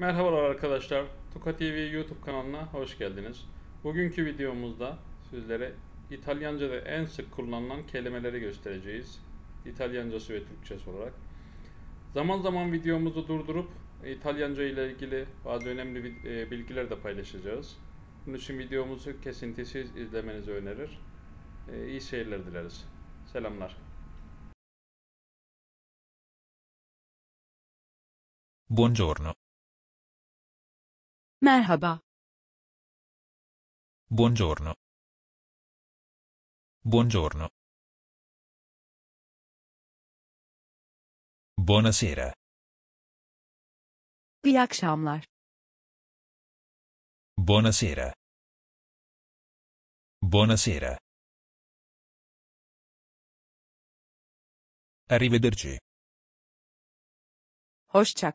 Merhabalar arkadaşlar. Tuka TV YouTube kanalına hoş geldiniz. Bugünkü videomuzda sizlere İtalyanca'da en sık kullanılan kelimeleri göstereceğiz. İtalyancası ve Türkçesi olarak. Zaman zaman videomuzu durdurup İtalyanca ile ilgili bazı önemli e, bilgiler de paylaşacağız. Bunun için videomuzu kesintisiz izlemenizi önerir. E, iyi seyirler dileriz. Selamlar. Buongiorno. Merhaba. Buongiorno. Buongiorno. Buonasera. İyi akşamlar. Buonasera. Buonasera. Arrivederci. Hoşça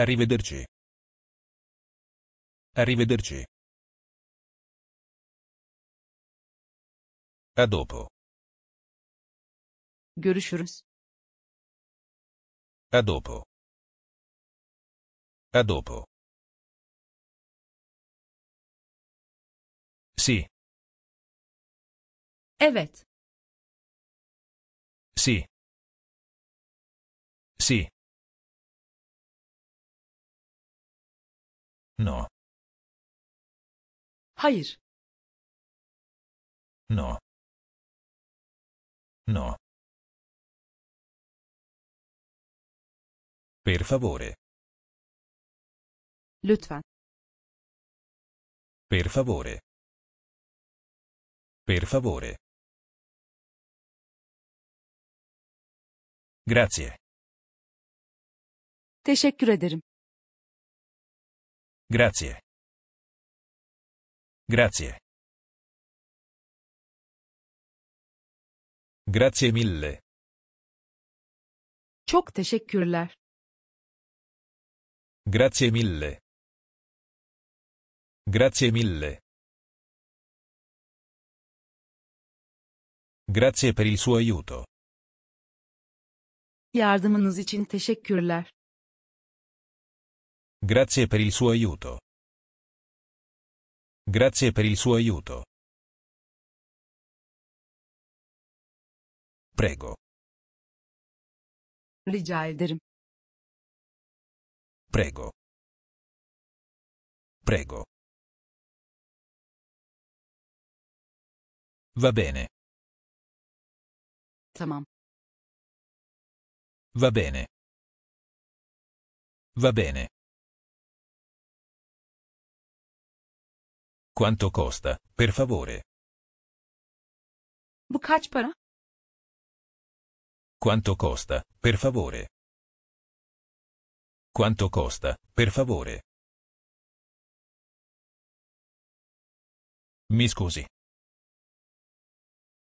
Arrivederci. Arrivederci. A dopo. Görüşürüz. A dopo. A dopo. Sì. Evet. No. Hayır. No. No. Per favore. Lütfen. Per favore. Per favore. Grazie. Teşekkür ederim. Grazie. Grazie. Grazie mille. Çok teşekkürler. Grazie mille. Grazie mille. Grazie per il suo aiuto. Yardımınız için teşekkürler. Grazie per il suo aiuto. Grazie per il suo aiuto. Prego. Rica ederim. Prego. Prego. Va bene. Tamam. Va bene. Va bene. Quanto costa, per favore? Bu kaç para? Quanto costa, per favore? Quanto costa, per favore? Mi scusi.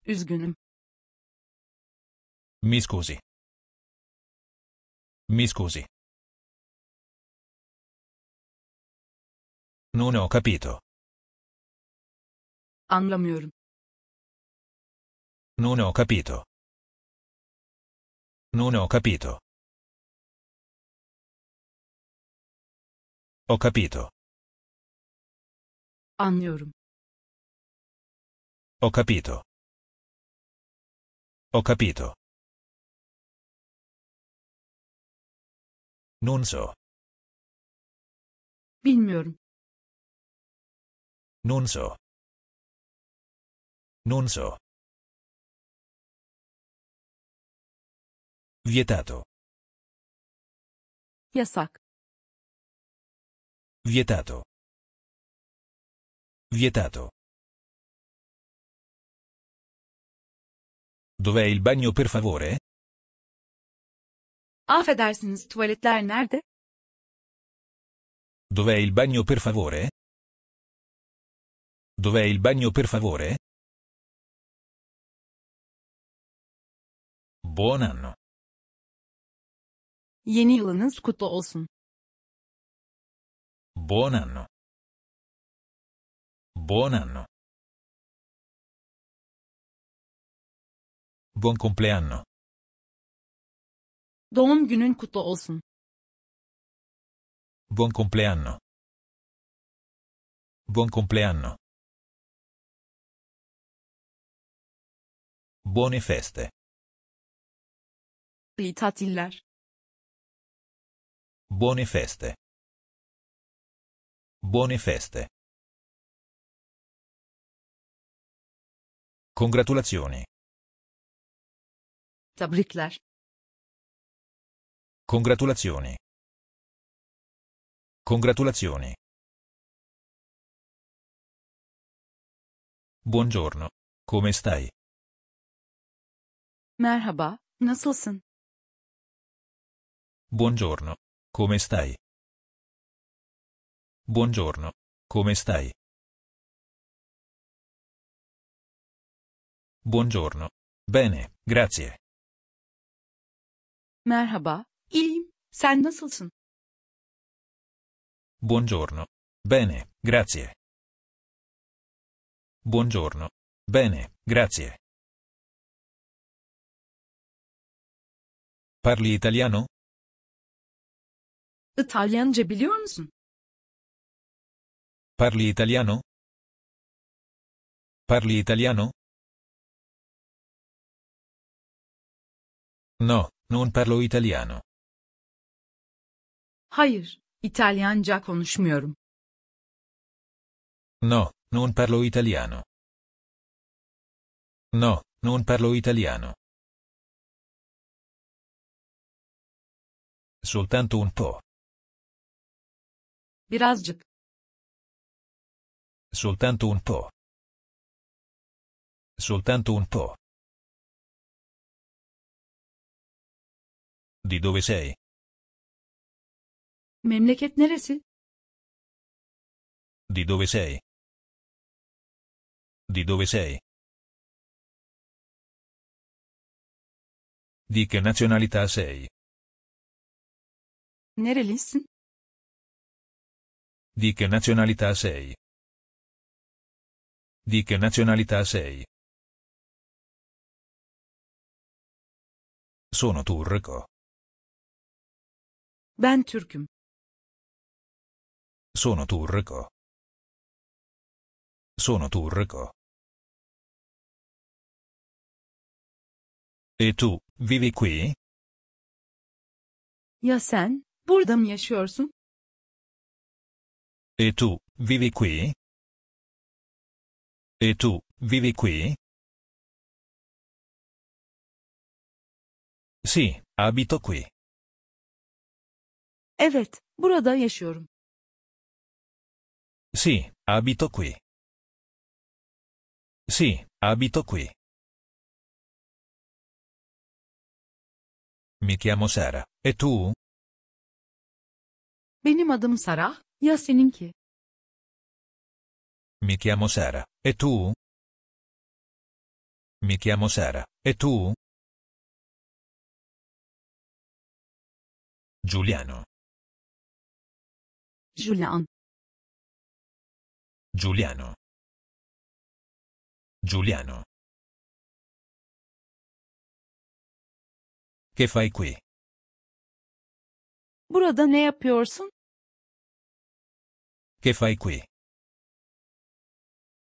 Üzgünüm. Mi scusi. Mi scusi. Non ho capito. Anlamıyorum. Non ho capito. Non ho capito. Ho capito. Anlıyorum. Ho capito. Ho capito. Non so. Bilmiyorum. Non so. Non so. Vietato. Yasak. Vietato. Vietato. Dov'è il bagno per favore? Affedersiniz tuvaletler nerede? Dov'è il bagno per favore? Dov'è il bagno per favore? Buon anno. Yeni yılınız kutlu olsun. Buon anno. Buon anno. Buon compleanno. Doğum günün kutlu olsun. Buon compleanno. Buon compleanno. Buone feste. İyi tatiller. Buone feste. Buone feste. Congratulazioni. Tebrikler. Congratulazioni. Congratulazioni. Buongiorno, come stai? Merhaba, nasılsın? Buongiorno, come stai? Buongiorno, come stai? Buongiorno. Bene, grazie. Merhaba, iyiyim. Sen nasılsın? Buongiorno. Bene, grazie. Buongiorno. Bene, grazie. Parli italiano? İtalyanca biliyor musun? Parli italiano? Parli italiano? No, non parlo italiano. Hayır, İtalyanca konuşmuyorum. No, non parlo italiano. No, non parlo italiano. Soltanto un po'. Birazcık. Soltanto un po'. Soltanto un po'. Di dove sei? Memleket neresi? Di dove sei? Di dove sei? Di che nazionalità sei? Nerelisin? Di che nazionalità sei? Di che nazionalità sei? Sono turco. Ben turkum. Sono turco. Sono turco. E tu, vivi qui? Ya sen, burada mı yaşıyorsun? E tu, vivi qui? E tu, vivi qui? Sì, abito qui. Evet, burada yaşıyorum. Sì, abito qui. Sì, abito qui. Mi chiamo Sara, e tu? Benim adım Sara, Ya seninki? Mi chiamo Sara, e tu? Mi chiamo Sara, e tu? Giuliano. Giuliano. Giuliano. Giuliano. Che fai qui? Burada ne yapıyorsun? Che fai qui?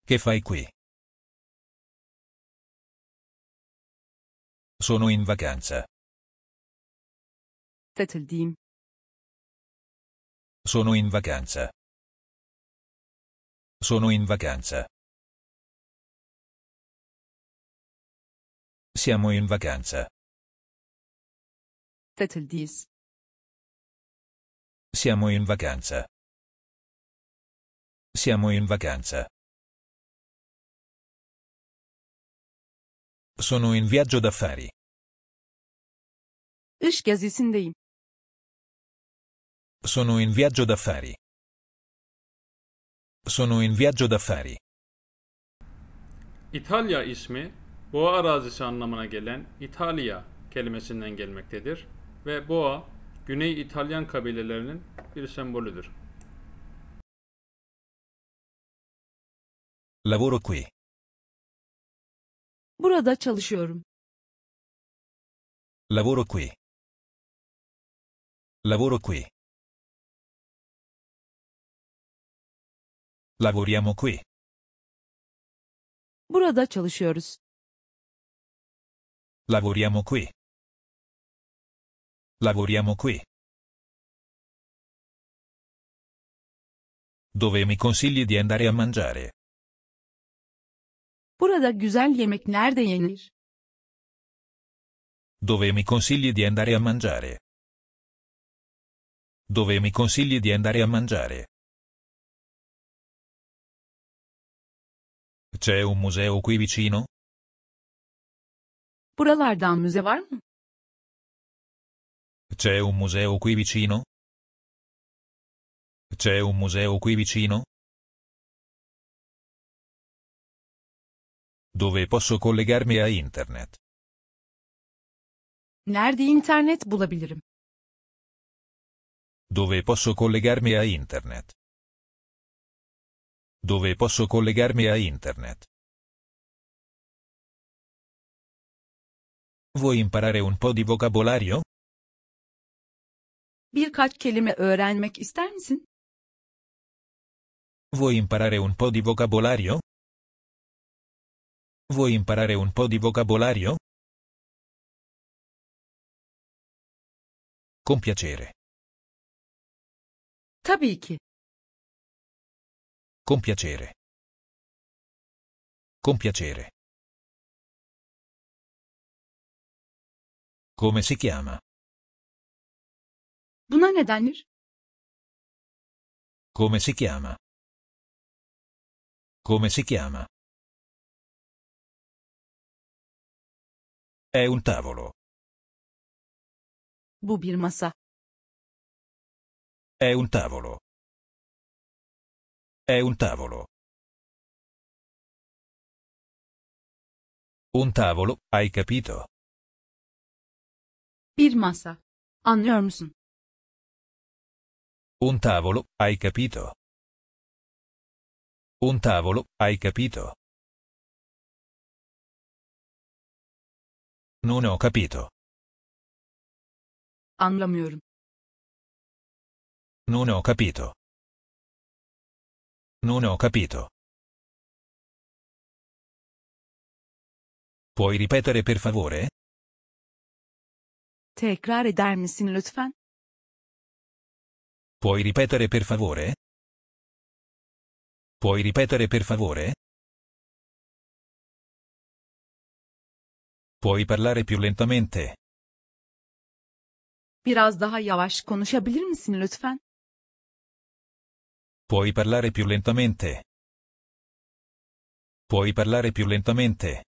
Che fai qui? Sono in vacanza. تتلديم Sono in vacanza. Sono in vacanza. Siamo in vacanza. تتلديس Siamo in vacanza. Siamo in vacanza. Sono in viaggio d'affari. İş gezisindeyim. Sono in viaggio d'affari. Sono in viaggio d'affari. İtalya ismi boğa arazisi anlamına gelen İtalya kelimesinden gelmektedir ve boğa Güney İtalyan kabilelerinin bir sembolüdür. Lavoro qui. Burada çalışıyorum. Lavoro qui. Lavoro qui. Lavoriamo qui. Burada çalışıyoruz. Lavoriamo qui. Lavoriamo qui. Dove mi consigli di andare a mangiare? Burada güzel yemek nerede yenir? Dove mi consigli di andare a mangiare? Dove mi consigli di andare a mangiare? C'è un museo qui vicino? Buralardan müze var mı? C'è un museo qui vicino? C'è un museo qui vicino? dove posso collegarmi a internet? Nerede internet bulabilirim? Dove posso collegarmi a internet? Dove posso collegarmi a internet? Vuoi imparare un po' di vocabolario? Birkaç kelime öğrenmek ister misin? Vuoi imparare un po' di vocabolario? Vuoi imparare un po' di vocabolario? Con piacere. Tabii Con piacere. Con piacere. Come si chiama? Buna ne denir? Come si chiama? Come si chiama? È un tavolo. Bu bir masa. È un tavolo. È un tavolo. Un tavolo, hai capito? Bir masa. Anlıyor musun? Un tavolo, hai capito? Un tavolo, hai capito? Non ho capito. Anlamıyorum. Non ho capito. Non ho capito. Puoi ripetere per favore? Tekrar eder misin lütfen? Puoi ripetere per favore? Puoi ripetere per favore? Puoi parlare più lentamente? Biraz daha yavaş konuşabilir misin lütfen? Puoi parlare più lentamente? Puoi parlare più lentamente?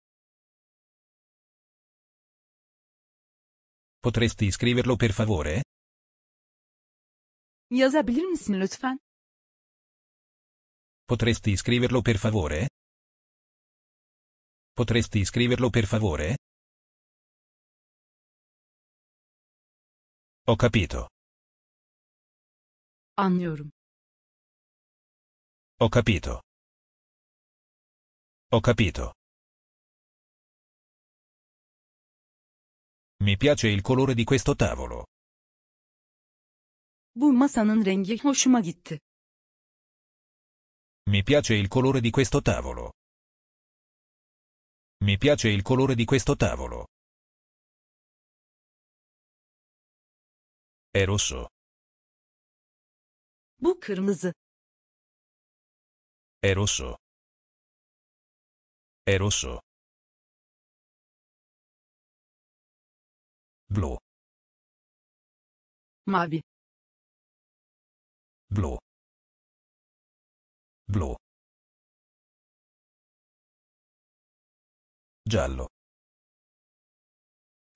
Potresti scriverlo per favore? Yazabilir misin lütfen? Potresti scriverlo per favore? Potresti scriverlo per favore? Ho capito. Anlıyorum. Ho capito. Ho capito. Mi piace il colore di questo tavolo. Bu masanın rengi hoşuma gitti. Mi piace il colore di questo tavolo. Mi piace il colore di questo tavolo. È er rosso. Bu kırmızı. È rosso. È rosso. Blu. Mavi. Blu. Blu. Giallo.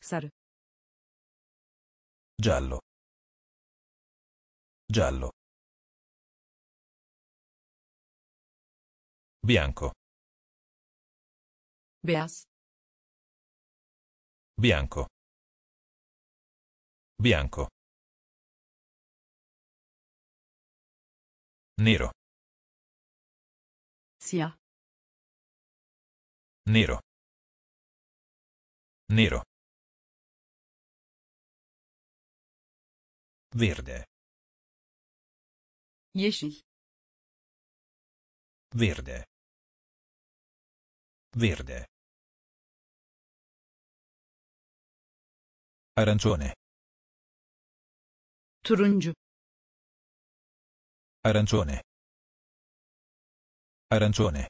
Sar. Giallo giallo bianco beas bianco bianco nero sia nero nero verde Yeşil. Verde. Verde. Arancione. Turuncu. Arancione. Arancione.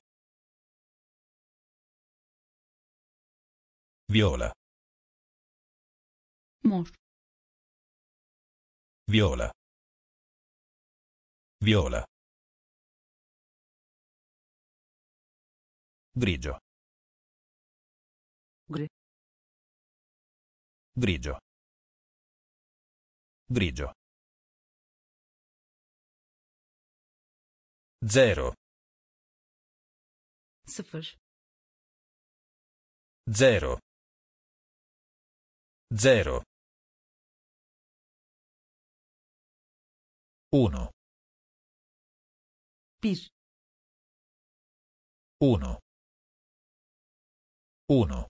Viola. Mor. Viola viola grigio Gri. grigio grigio zero 0 zero 0 1 Pis. 1. 1.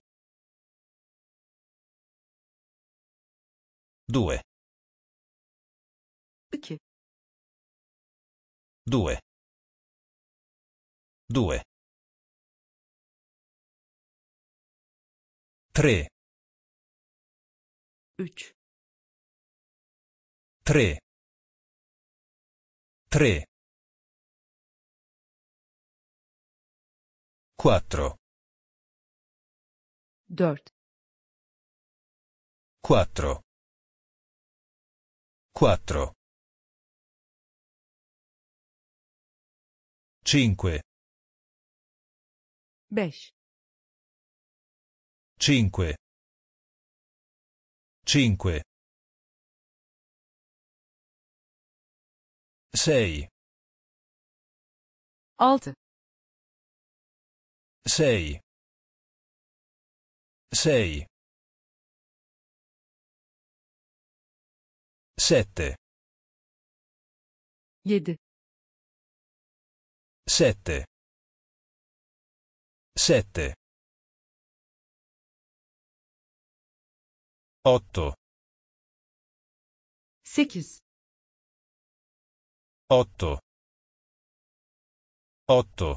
Due. 2. 2. 2. 3. 3. 3. 3. 4 4 4 4 5 5 5 5 6 6 sei sei sette 7 sette sette otto 8 otto otto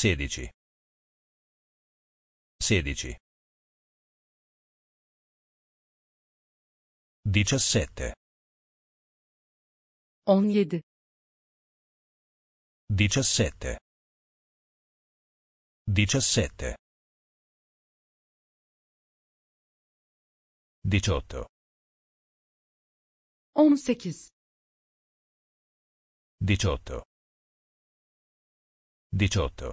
sedici, sedici, diciassette, on yedi, diciassette, diciassette, diciotto, on sekiz, diciotto. 18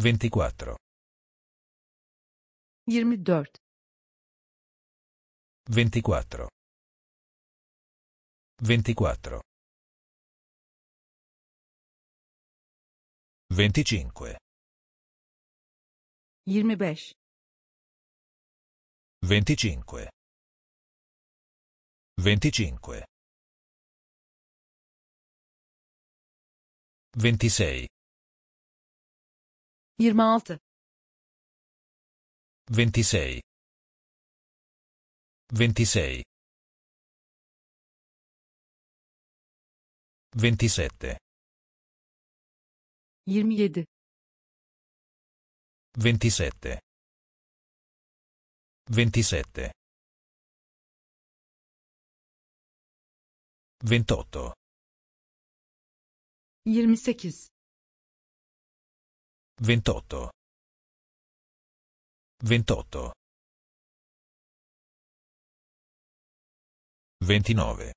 24 24 24 24 25 25 25 25 26 26 26 26 27 27 27 27 28 28 Ventotto. 28 29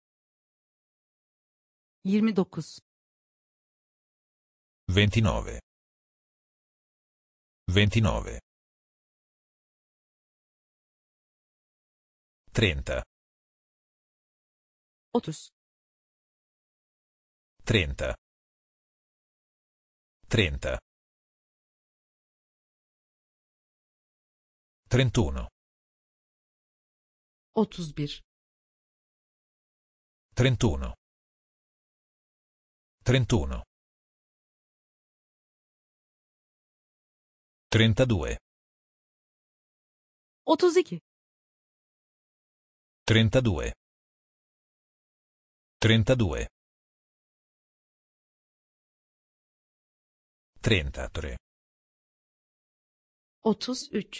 29 Ventinove. Ventinove. Trenta. Otus. Trenta. Trenta. 31 31 31 31 32 32 32 32 33 33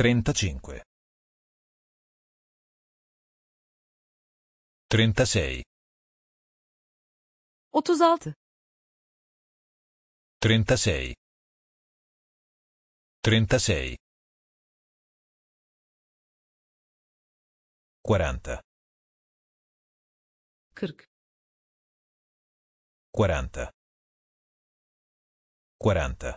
35 36 36 36 36 40 40 40 40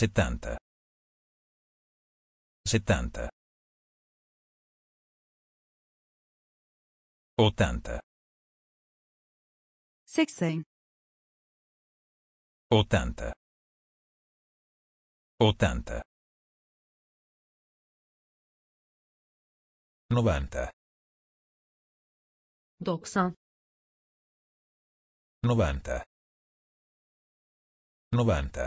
settanta, settanta, ottanta, seksen, ottanta, ottanta, novanta, doksan, novanta, novanta.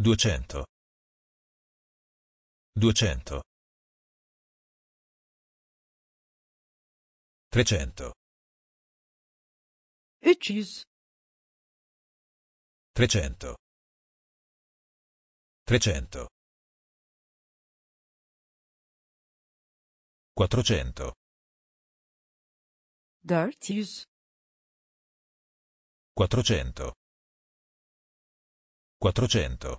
duecento duecento trecento Üç trecento trecento quattrocento dört quattrocento quattrocento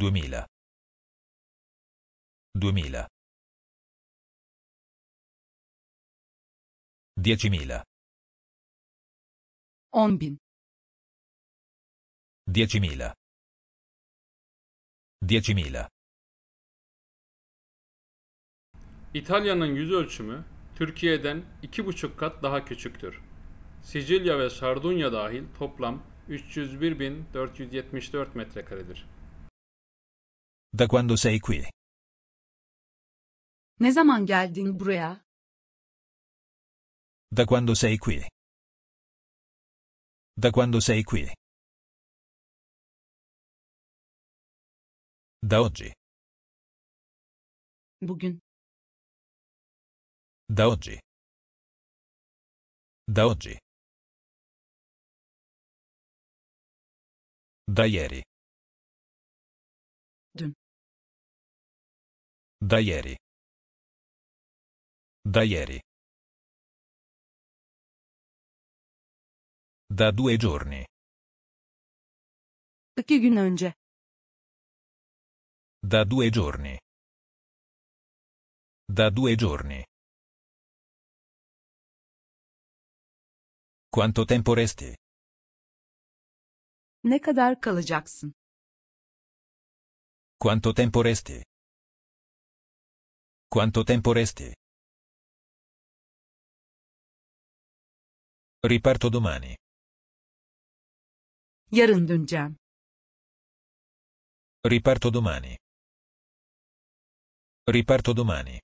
duemila duemila diecimila on bin diecimila İtalya'nın yüz ölçümü Türkiye'den iki buçuk kat daha küçüktür. Sicilya ve Sardunya dahil toplam 301.474 metrekaredir. Da quando sei qui? Ne zaman geldin buraya? Da quando sei qui? Da quando sei qui? Da oggi. Bugün. Da oggi. Da oggi. Da ieri. Dün. Da ieri. Da ieri. Da due giorni. İki gün önce. Da due giorni. Da due giorni. Quanto tempo resti? Ne kadar kalacaksın? Quanto tempo resti? Quanto tempo resti? Riparto domani. Yarın döneceğim. Riparto domani. Riparto domani.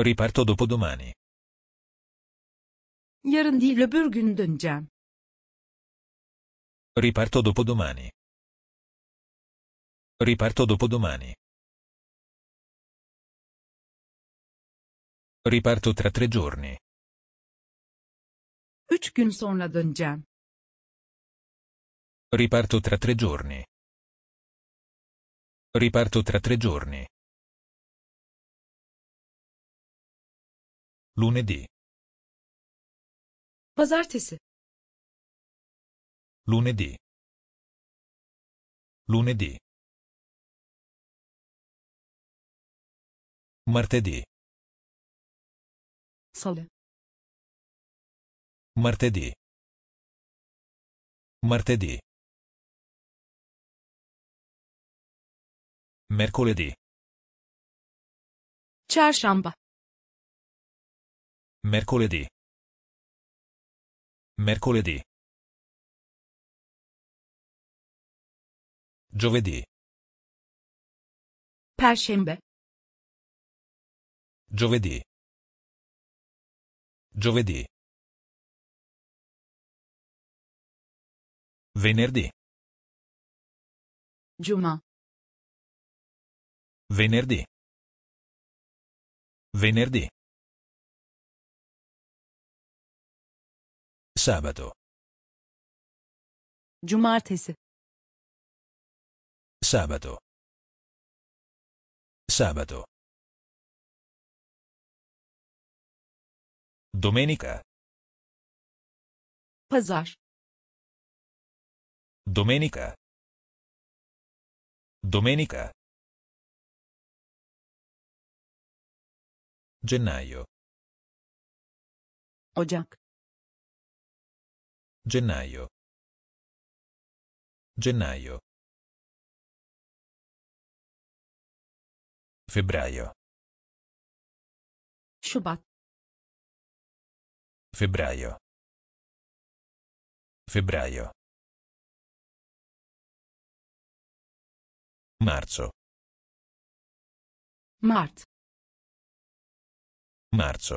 Riparto dopodomani. Yarın değil öbür gün döneceğim. Riparto dopodomani. Riparto dopodomani. Riparto tra tre giorni. Üç gün sonra döneceğim. Riparto tra tre giorni. Riparto tra tre giorni. Lunedì. Pazartesi. Lunedì. Lunedì. Martedì. Salı. Martedì. Martedì. Mercoledì. Çarşamba. Mercoledì. Mercoledì. Giovedì. Perşembe. Giovedì. Giovedì. Venerdì. Giuma. Venerdì. Venerdì. Sabato. Cumartesi. Sabato. Sabato. Domenica. Pazar. Domenica. Domenica. Gennaio. Ojak. Gennaio. Gennaio. Febbraio. Shubat febbraio febbraio marzo mart marzo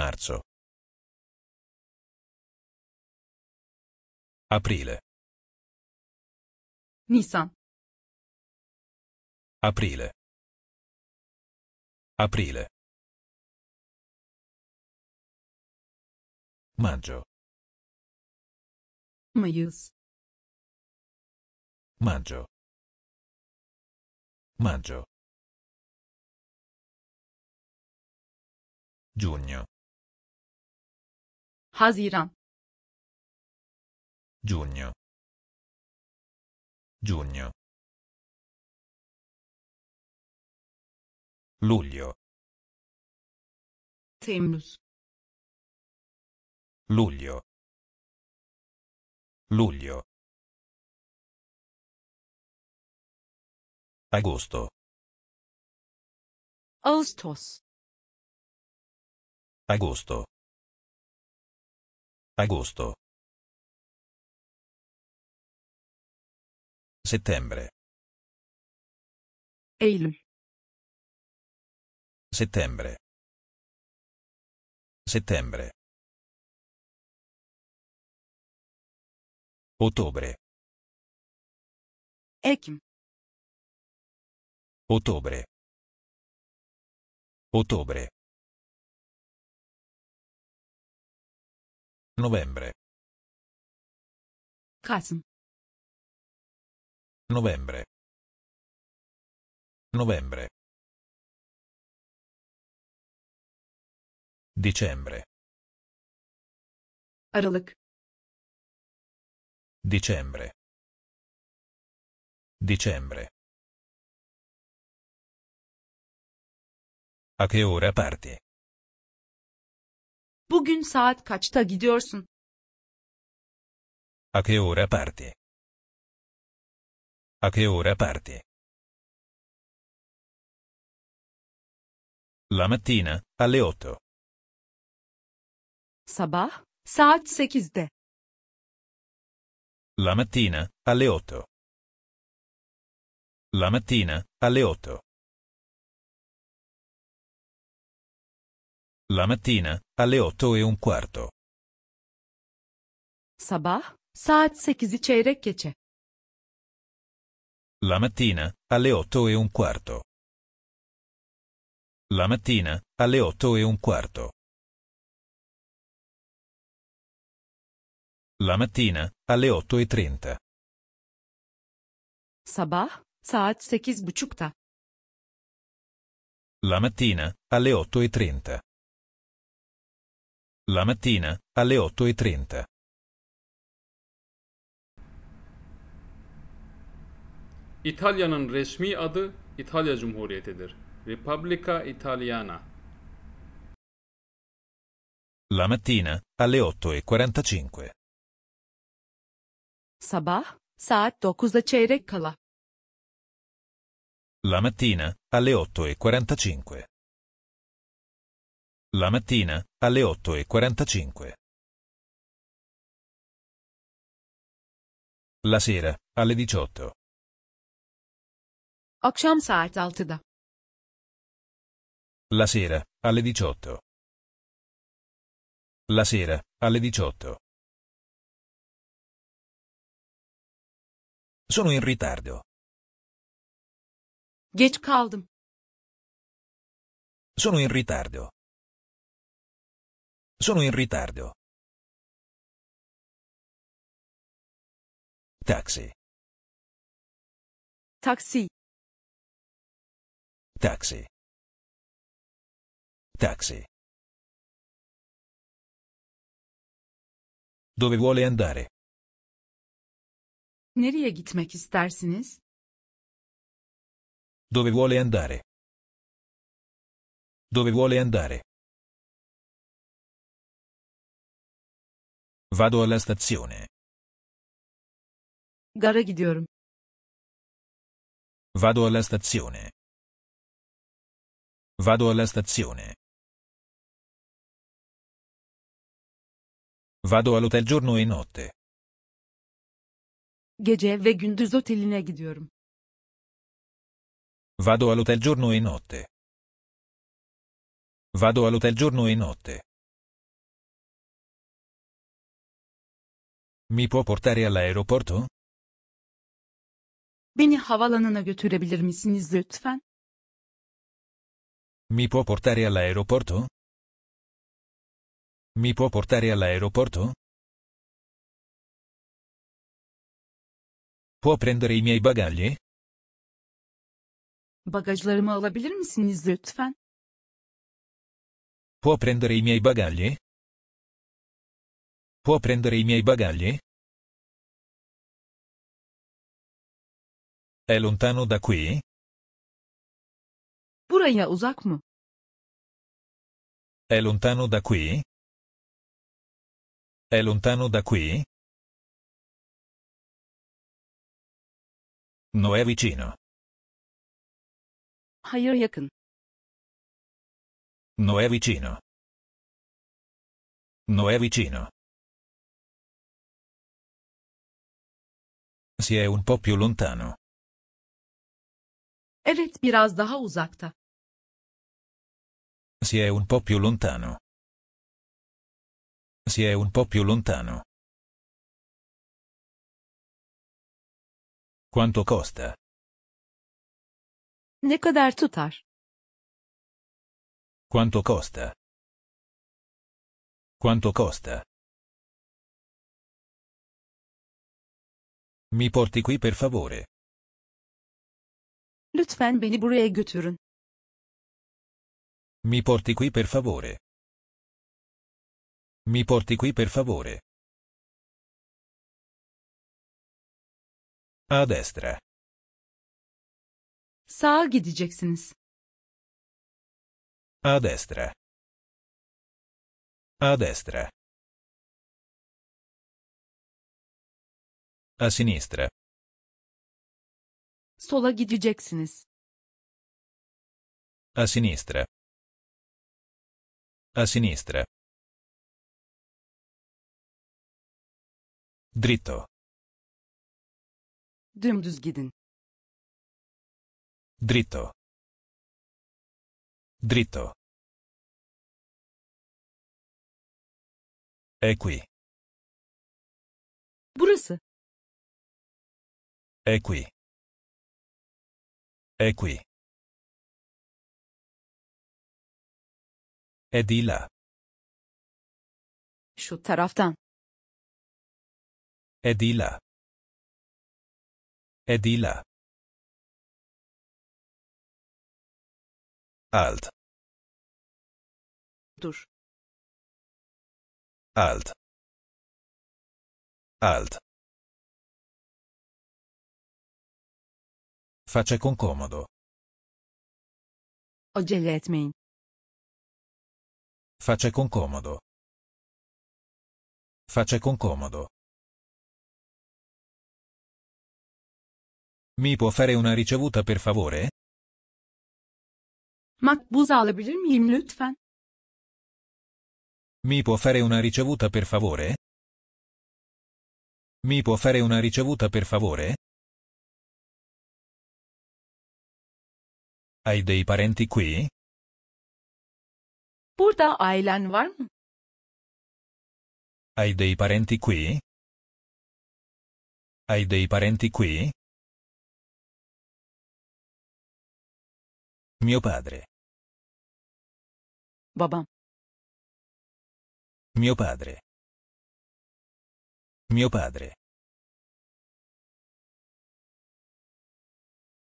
marzo aprile Nisan aprile aprile maggio Maius. maggio maggio giugno Haziran. giugno giugno luglio Temmuz luglio luglio agosto Ağustos agosto agosto settembre Eylül settembre settembre Ottobre. Ekim. Ottobre. Ottobre. Novembre. Kasım. Novembre. Novembre. Dicembre. Aralık. Dicembre. Dicembre. A che ora parti? Bugün saat kaçta gidiyorsun? A che ora parti? A che ora parti? La mattina, alle 8. Sabah, saat 8'de. La mattina, alle 8. La mattina, alle 8. La mattina, alle 8 e un quarto. Sabah, saat 8'i çeyrek geçe. La mattina, alle 8 e un quarto. La mattina, alle 8 e un quarto. La mattina, alle 8.30. Sabah, saat 8.30. La mattina, alle 8.30. La mattina, alle 8.30. İtalya'nın resmi adı İtalya Cumhuriyeti'dir. Repubblica Italiana. La mattina, alle 8.45. Sabah, saat 9'a çeyrek kala. La mattina, alle 8.45. La mattina, alle 8.45. La sera, alle 18. Akşam saat 6'da. La sera, alle 18. La sera, alle 18. Sono in ritardo. Geç kaldım. Sono in ritardo. Sono in ritardo. Taxi. Taksi. Taxi. Taxi. Dove vuole andare? Nereye gitmek istersiniz? Dove vuole andare? Dove vuole andare? Vado alla stazione. Gara gidiyorum. Vado alla stazione. Vado alla stazione. Vado all'hotel giorno e notte. Gece ve gündüz oteline gidiyorum. Vado all'hotel giorno e notte. Vado all'hotel giorno e notte. Mi può portare all'aeroporto? Beni havalanına götürebilir misiniz lütfen? Mi può portare all'aeroporto? Mi può portare all'aeroporto? Può prendere i miei bagagli? Bagajlarımı alabilir misiniz lütfen? Può prendere i miei bagagli? Può prendere i miei bagagli? È lontano da qui? Buraya uzak mı? È lontano da qui? È lontano da qui? Noè vicino. Hayır yakın. Noè vicino. Noè vicino. Si è un po' più lontano. Evet biraz daha uzakta. Si è un po' più lontano. Si è un po' più lontano. Quanto costa? Ne kadar tutar? Quanto costa? Quanto costa? Mi porti qui per favore. Lütfen beni buraya götürün. Mi porti qui per favore. Mi porti qui per favore. A destra. Sağa gideceksiniz. A destra. A destra. A sinistra. Sola gideceksiniz. A sinistra. A sinistra. Dritto. Dümdüz gidin. Dritto. Dritto. È e qui. Burası. È e qui. È e qui. È di là. Şu taraftan. È di là. È di là. Alt. Dur. Alt. Alt. Faccia con comodo. Acele etmeyin. Faccia con comodo. Face con comodo. Mi può fare una ricevuta per favore? Makbuz alabilir miyim lütfen? Mi può fare una ricevuta per favore? Mi può fare una ricevuta per favore? Hai dei parenti qui? Burada ailen var mı? Hai dei parenti qui? Hai dei parenti qui? Mio padre. Babam. Mio padre. Mio padre.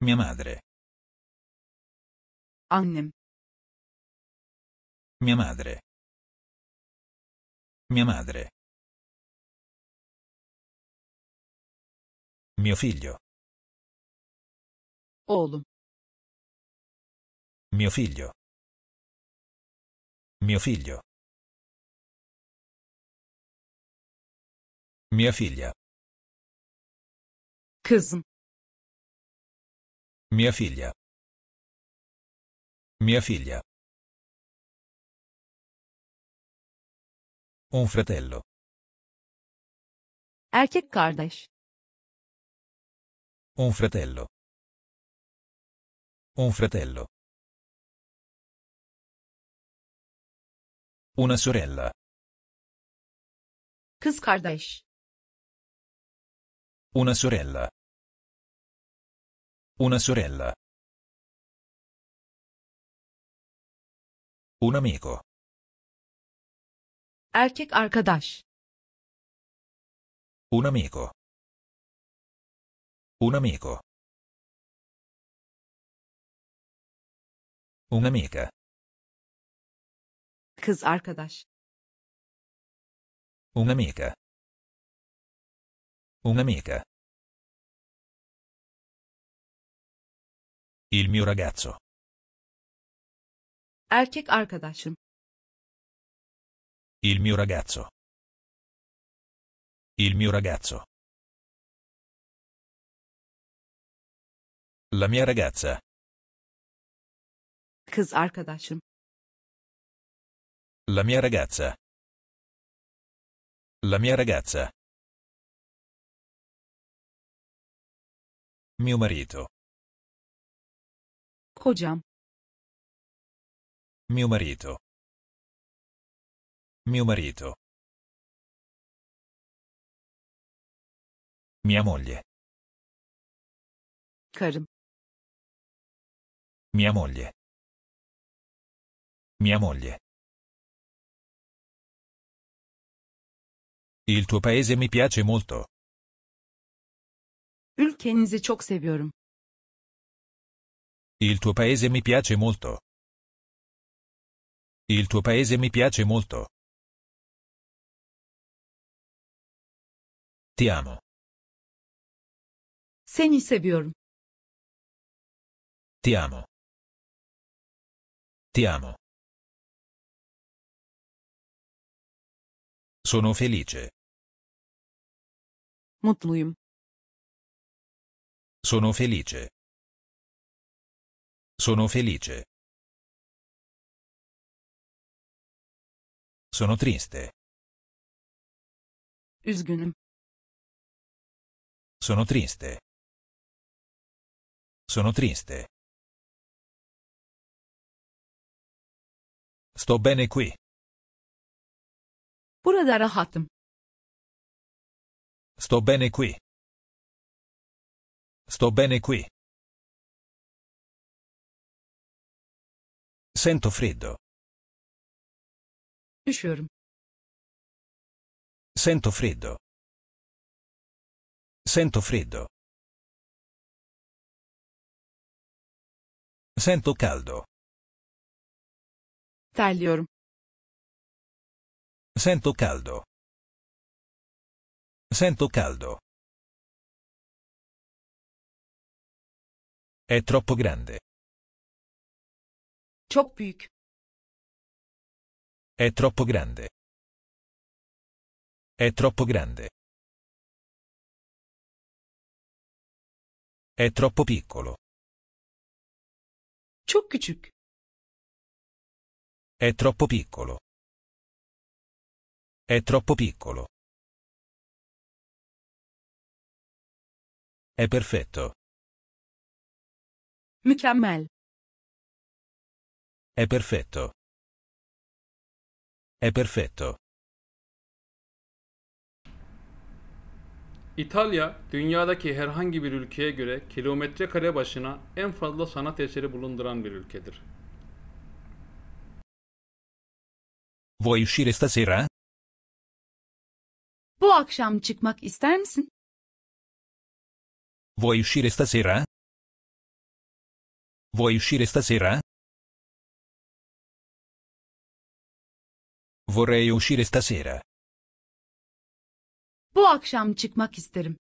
Mia madre. Annem. Mia madre. Mia madre. Mio figlio. Oğlum. Mio figlio. Mio figlio. Mia figlia. Kızım. Mia figlia. Mia figlia. Un fratello. Erkek kardeş. Un fratello. Un fratello. Una sorella. Kız kardeş. Una sorella. Una sorella. Un amico. Erkek arkadaş. Un amico. Un amico. Un'amica. Kız arkadaş. Un'amica. Un'amica. Il mio ragazzo. Erkek arkadaşım. Il mio ragazzo. Il mio ragazzo. La mia ragazza. Kız arkadaşım. La mia ragazza. La mia ragazza. Mio marito. Kocam. Mio marito. Mio marito. Mia moglie. Karım. Mia moglie. Mia moglie. Il tuo paese mi piace molto. Ülkenizi çok seviyorum. Il tuo paese mi piace molto. Il tuo paese mi piace molto. Ti amo. Seni seviyorum. Ti amo. Ti amo. Sono felice. Mutluyum. Sono felice. Sono felice. Sono triste. Üzgünüm. Sono triste. Sono triste. Sto bene qui. Burada rahatım. Sto bene qui. Sto bene qui. Sento freddo. Üşüyorum. Sento freddo. Sento freddo. Sento caldo. Terliyorum. Sento caldo. Sento caldo. È troppo grande. Çok büyük. È troppo grande. È troppo grande. È troppo piccolo. Çok küçük. È troppo piccolo. È troppo piccolo. È perfetto. Mükemmel. È perfetto. È perfetto. İtalya, dünyadaki herhangi bir ülkeye göre kilometre kare başına en fazla sanat eseri bulunduran bir ülkedir. Vuoi uscire stasera? Bu akşam çıkmak ister misin? Vuoi uscire stasera? Vuoi uscire stasera? Vorrei uscire stasera. Bu akşam çıkmak isterim.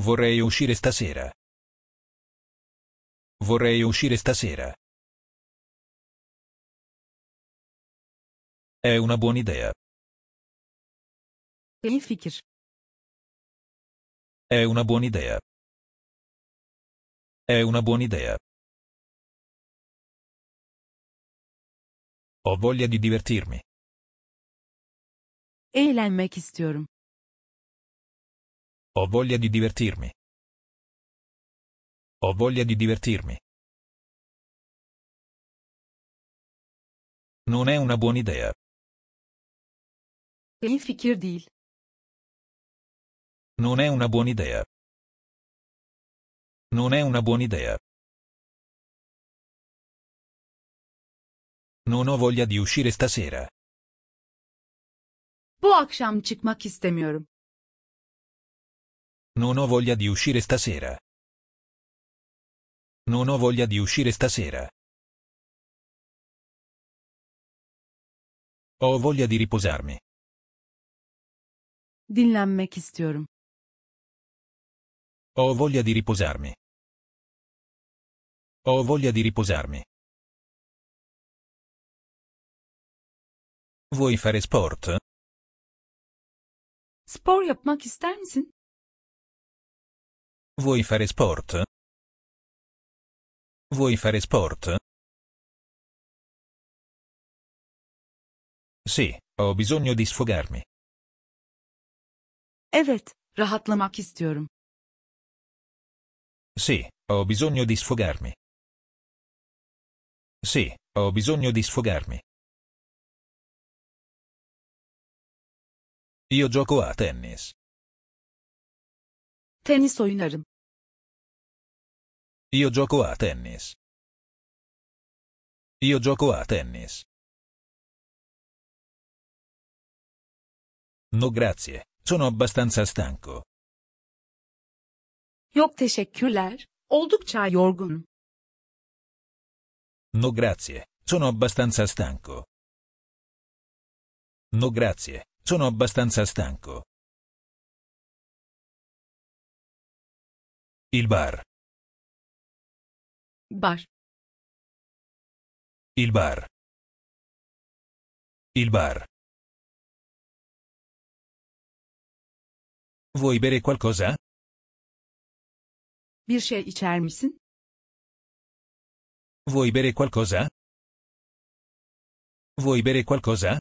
Vorrei uscire stasera. Vorrei uscire stasera. È una buona idea. İyi fikir. È una buona idea. È una buona idea. Ho voglia di divertirmi. Eğlenmek istiyorum. Ho voglia di divertirmi. Ho voglia di divertirmi. Non è una buona idea. İyi fikir değil. Non è una buona idea. Non è una buona idea. Non ho voglia di uscire stasera. Bu akşam çıkmak istemiyorum. Non ho voglia di uscire stasera. Non ho voglia di uscire stasera. Ho voglia di riposarmi. Dinlenmek istiyorum. Ho voglia di riposarmi. Ho voglia di riposarmi. Vuoi fare sport? Spor yapmak ister misin? Vuoi fare sport? Vuoi fare sport? Sì, ho bisogno di sfogarmi. Evet, rahatlamak istiyorum. Sì, ho bisogno di sfogarmi. Sì, ho bisogno di sfogarmi. Io gioco a tennis. Tennis oynarım. Io gioco a tennis. Io gioco a tennis. No grazie, sono abbastanza stanco. Yok teşekkürler, oldukça yorgun. No grazie, sono abbastanza stanco. No grazie, sono abbastanza stanco. Il bar. Bar. Il bar. Il bar. Vuoi bere qualcosa? Bir şey içer misin? Vuoi bere qualcosa? Vuoi bere qualcosa?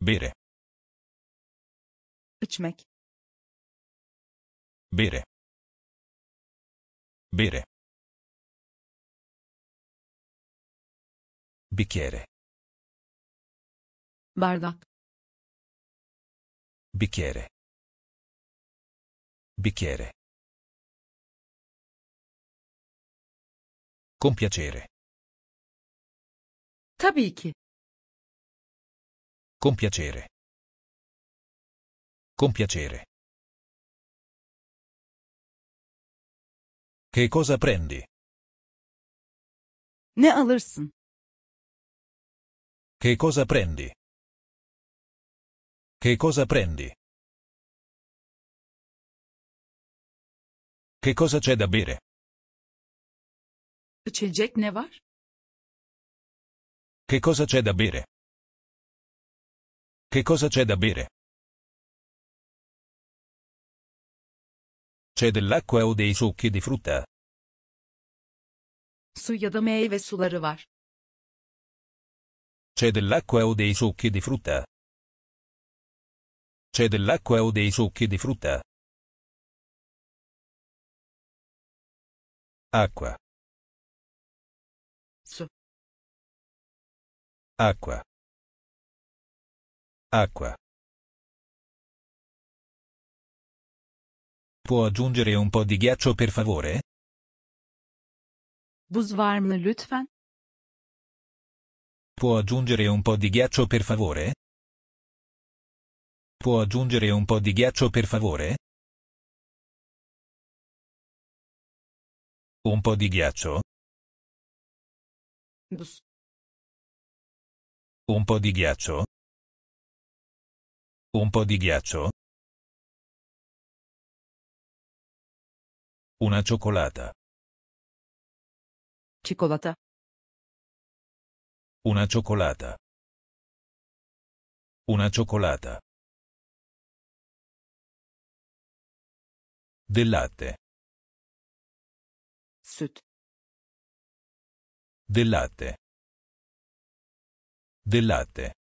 Bere. İçmek. Bere. Bere. Bicchiere. Bardak. Bicchiere. Bicchiere. Con piacere. Tabii Con piacere. Con piacere. Che cosa prendi? Ne alırsın? Che cosa prendi? Che cosa prendi? Che cosa c'è da bere? İçecek ne var? Che cosa c'è da bere? Che cosa c'è da bere? C'è dell'acqua o dei succhi di frutta? Su ya da meyve suları var. C'è dell'acqua o dei succhi di frutta? C'è dell'acqua o dei succhi di frutta? Acqua. Su. Acqua. Acqua. Può aggiungere un po' di ghiaccio per favore? Buz var mı lütfen? Può aggiungere un po' di ghiaccio per favore? Può aggiungere un po' di ghiaccio per favore? Un po' di ghiaccio? Bus. Un po' di ghiaccio? Un po' di ghiaccio? Una cioccolata. Cicolata. Una cioccolata. Una cioccolata. Del latte. Süt. Del latte. Del latte.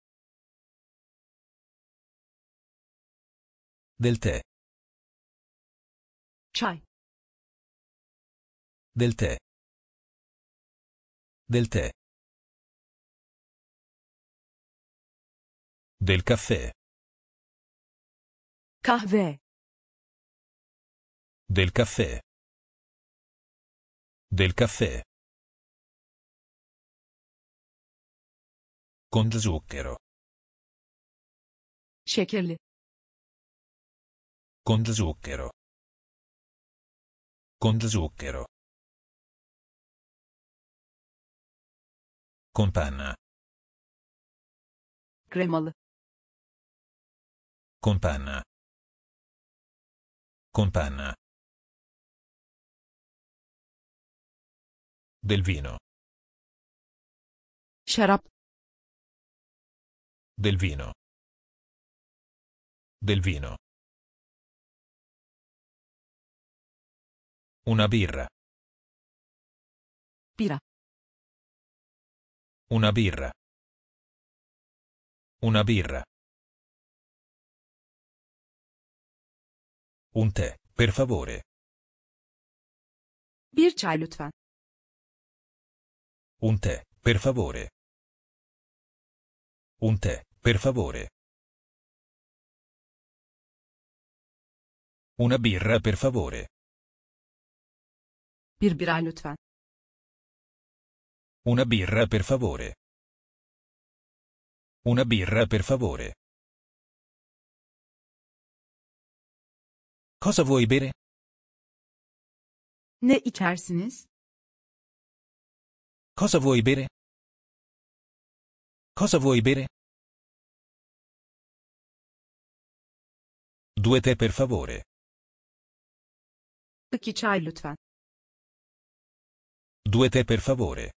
Del tè. Chai. Del tè. Del tè. Del caffè. Kahve. Del caffè. Del caffè. Con zucchero. Şekerli. Con zucchero. Con zucchero. Con panna. Kremalı. Con panna. Con panna. del vino. Şarap del vino. Del vino. Una birra. Pira. Una birra. Una birra. Un tè, per favore. Bir çay lütfen. Un tè, per favore. Un tè, per favore. Una birra, per favore. Bir lütfen. Una birra, per favore. Una birra, per favore. Cosa vuoi bere? Ne içersiniz? Cosa vuoi bere? Cosa vuoi bere? Due tè per favore. İki çay lütfen. Due tè per favore.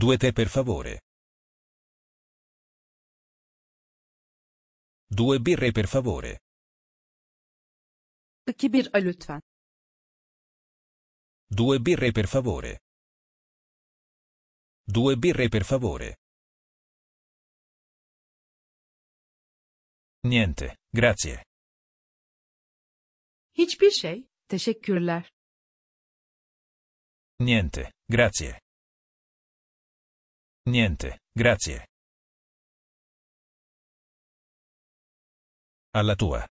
Due tè per favore. Due birre per favore. İki bira lütfen. Due birre per favore. Due birre per favore. Niente, grazie. Hiçbir şey, teşekkürler. Niente, grazie. Niente, grazie. Alla tua.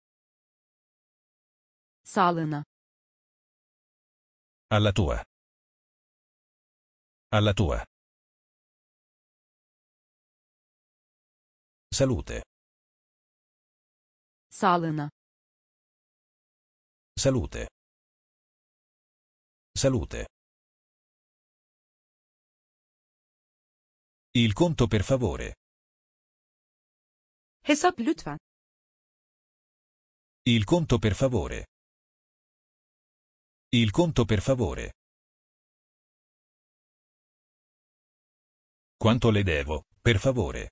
Sağlığına. Alla tua. Alla tua. Salute. Sağlığına. Salute. Salute. Il conto per favore. Hesap lütfen. Il conto per favore. Il conto per favore. Quanto le devo, per favore?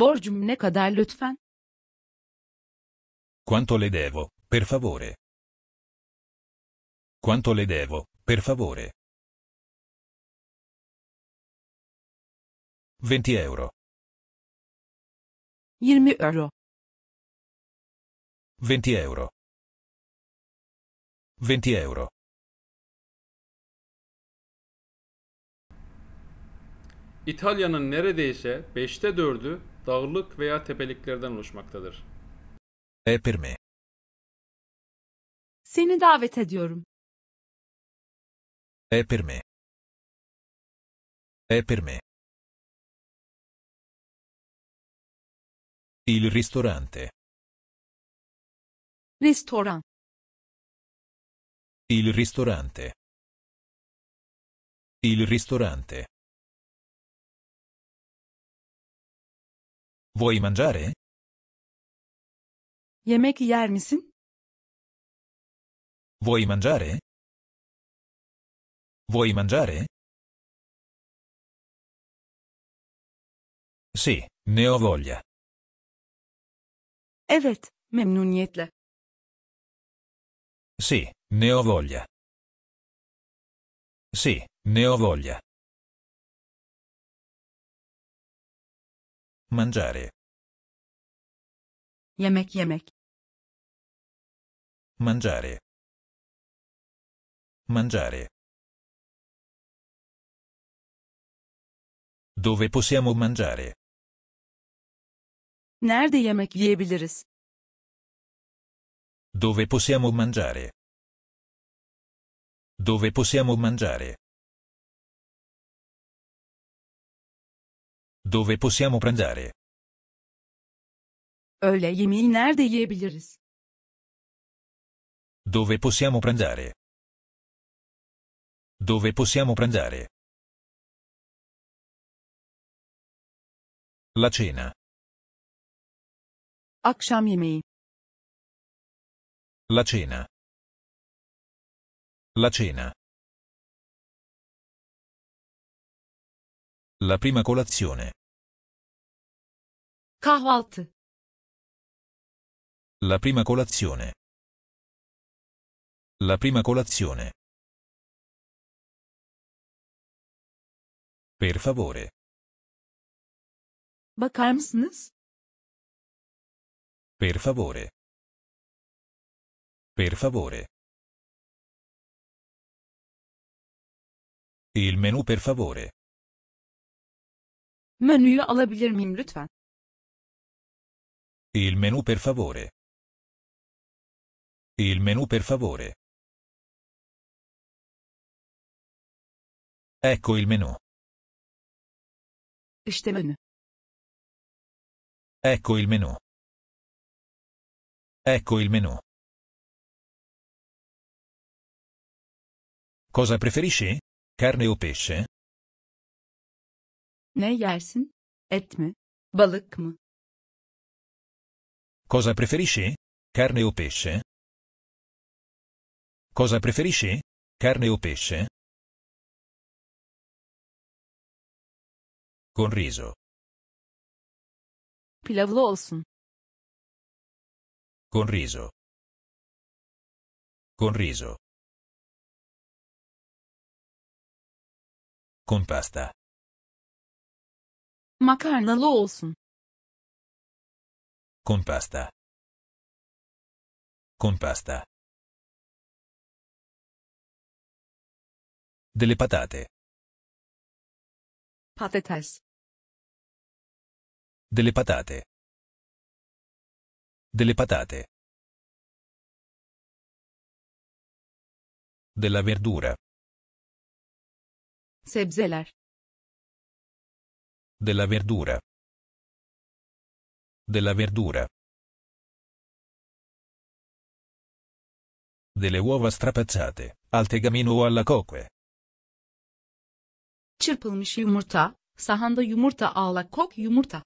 Borcum ne kadar lütfen? Quanto le devo, per favore? Quanto le devo, per favore? 20 euro. 20 euro. 20 euro. 20 euro. İtalya'nın neredeyse 5'te 4'ü dağlık veya tepeliklerden oluşmaktadır. È e per Seni davet ediyorum. È per me. È Il ristorante. Restoran. Il ristorante. Il ristorante. Vuoi mangiare? Yemek yer misin? Vuoi mangiare? Vuoi mangiare? Sì, ne ho voglia. Evet, memnuniyetle. Sì, ne ho voglia. Sì, ne ho voglia. Mangiare. Yemek yemek. Mangiare. Mangiare. Dove possiamo mangiare? Nerede yemek yiyebiliriz? Dove possiamo mangiare? Dove possiamo mangiare? Dove possiamo pranzare? Öğle yemeği nerede yiyebiliriz? Dove possiamo pranzare? Dove possiamo pranzare? La cena. Akşam yemeği. La cena. La cena. La prima colazione. Kahvaltı. La prima colazione. La prima colazione. Per favore. Bakar mısınız? Per favore. Per favore. Il menù per favore. Menüyü alabilir miyim lütfen? Il menu per favore. Il menu per favore. Ecco il menu. İşte menü. Ecco il menu. Ecco il menu. Cosa preferisci? Carne o pesce? Ne yersin? Et mi? Balık mı? Cosa preferisci? Carne o pesce? Cosa preferisci? Carne o pesce? Con riso. Pilavlı Con riso. Con riso. Con pasta. Makarnalı olsun. Con pasta. Con pasta. Delle patate. Patates. Delle patate. Delle patate. Della verdura. Sebzeler. Della verdura della verdura, delle uova strapazzate, al tegamino o alla coque. Çırpılmış yumurta, sahanda yumurta alla kok yumurta.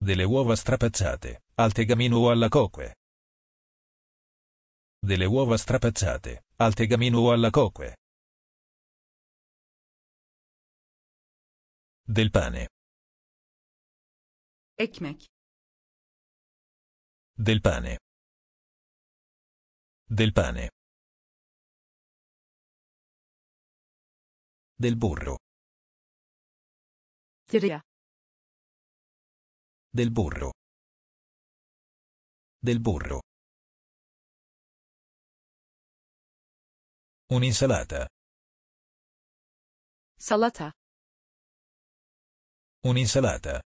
Delle uova strapazzate, al tegamino o alla coque. Delle uova strapazzate, al tegamino o alla coque. Del pane. Ekmek. Del pane. Del pane. Del burro. Terea. Del burro. Del burro. Un'insalata. Salata. Un'insalata.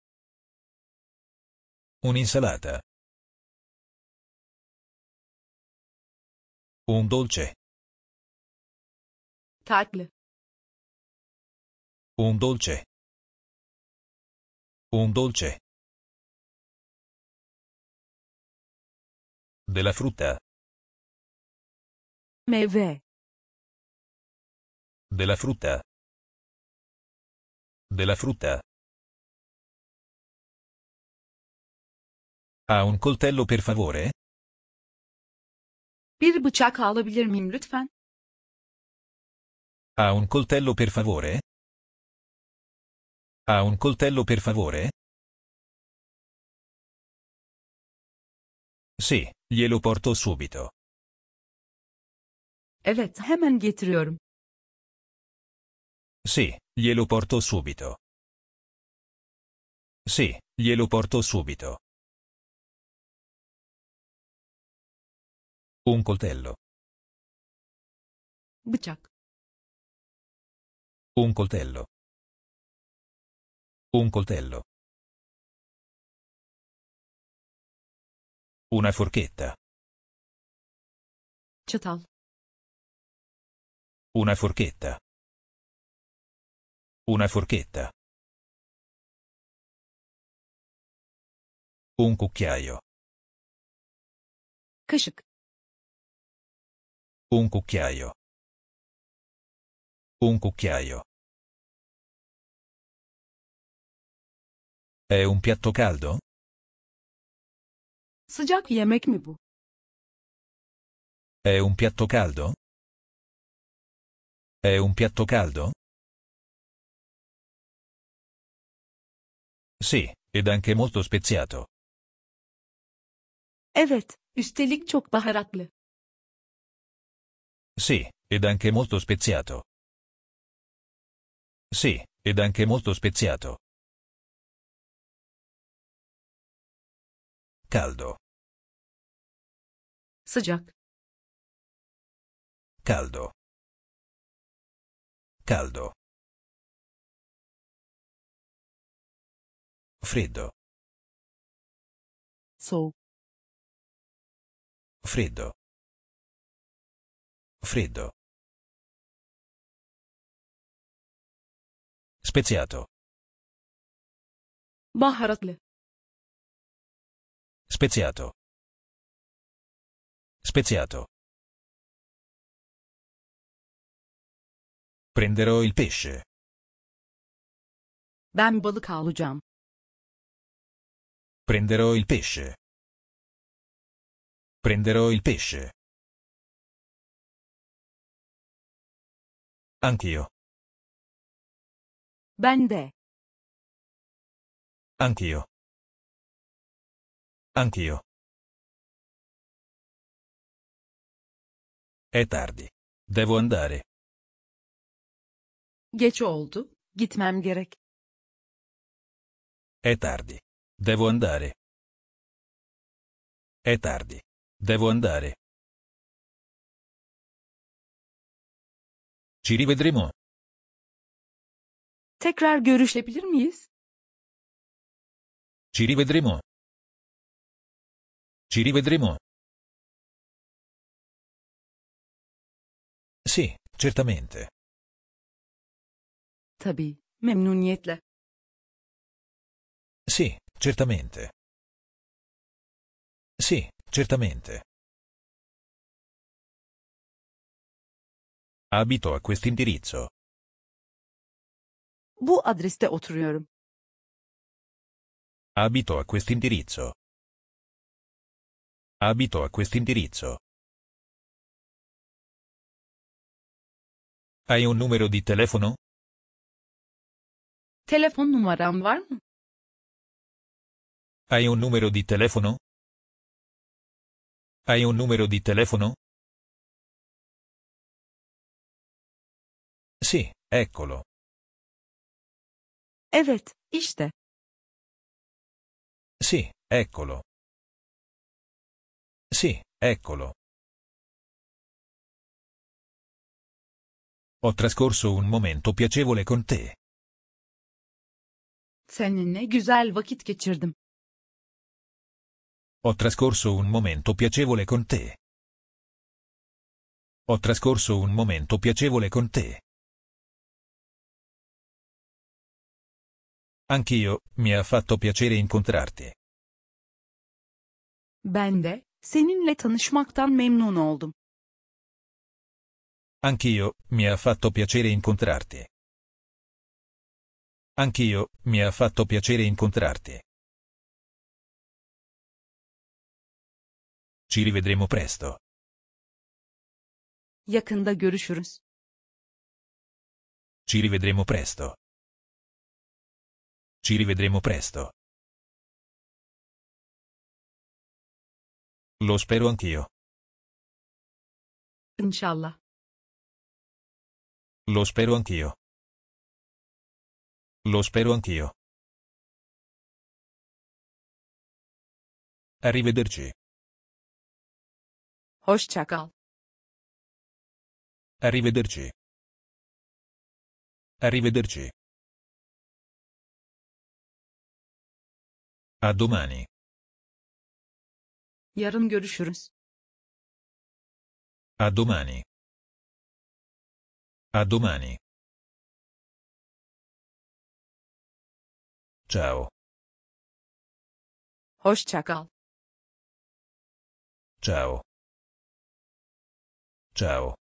Un'insalata. Un dolce. Tatlı. Un dolce. Un dolce. Della frutta. Meve. Della frutta. Della frutta. Ha un coltello per favore? Bir bıçak alabilir miyim lütfen? Ha un coltello per favore? Ha un coltello per favore? Sì, glielo porto subito. Evet, hemen getiriyorum. Sì, glielo porto subito. Sì, glielo porto subito. Un coltello. Bıçak. Un coltello. Un coltello. Una forchetta. Çatal. Una forchetta. Una forchetta. Un cucchiaio. Kaşık. Un cucchiaio. Un cucchiaio. È un piatto caldo? Sıcak yemek mi bu? È un piatto caldo? È un piatto caldo? Sì, ed anche molto speziato. Evet, üstelik çok baharatlı. Sì, ed anche molto speziato. Sì, ed anche molto speziato. Caldo. Sıcak. Caldo. Caldo. Freddo. So. Freddo freddo. Speziato. بهرة Speziato. Speziato. Prenderò il pesce. Ben balık alacağım. Prenderò il pesce. Prenderò il pesce. Anch'io. Ben Anch'io. Anch'io. È tardi. Devo andare. Geç oldu. Gitmem gerek. È tardi. Devo andare. È tardi. Devo andare. Ci rivedremo. Tekrar görüşebilir miyiz? Ci rivedremo. Ci rivedremo. Sì, certamente. Tabii, memnuniyetle. Sì, certamente. Sì, certamente. Abito a quest'indirizzo. Bu adreste oturuyorum. Abito a quest'indirizzo. Abito a quest'indirizzo. Hai un numero di telefono? Telefon numaram var mı? Hai un numero di telefono? Hai un numero di telefono? Sì, eccolo. Evet, işte. Sì, eccolo. Sì, eccolo. Ho trascorso un momento piacevole con te. Seninle güzel vakit geçirdim. Ho trascorso un momento piacevole con te. Ho trascorso un momento piacevole con te. Anch'io, mi ha fatto piacere incontrarti. Ben de, seninle tanışmaktan memnun oldum. Anch'io, mi ha fatto piacere incontrarti. Anch'io, mi ha fatto piacere incontrarti. Ci rivedremo presto. Yakında görüşürüz. Ci rivedremo presto. Ci rivedremo presto. Lo spero anch'io. Inshallah. Lo spero anch'io. Lo spero anch'io. Arrivederci. Hoşçakal. Arrivederci. Arrivederci. A domani. Yarın görüşürüz. A domani. A domani. Ciao. Hoşça kal. Ciao. Ciao.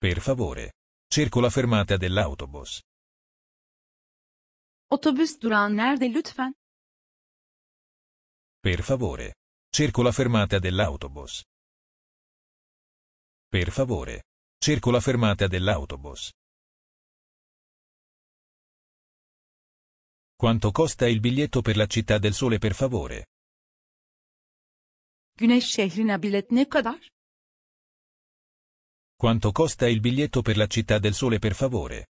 Per favore. Cerco la fermata dell'autobus. Otobüs durağı nerede lütfen? Per favore. Cerco la fermata dell'autobus. Per favore. Cerco la fermata dell'autobus. Quanto costa il biglietto per la città del sole per favore? Güneş şehrine bilet ne kadar? Quanto costa il biglietto per la città del sole per favore?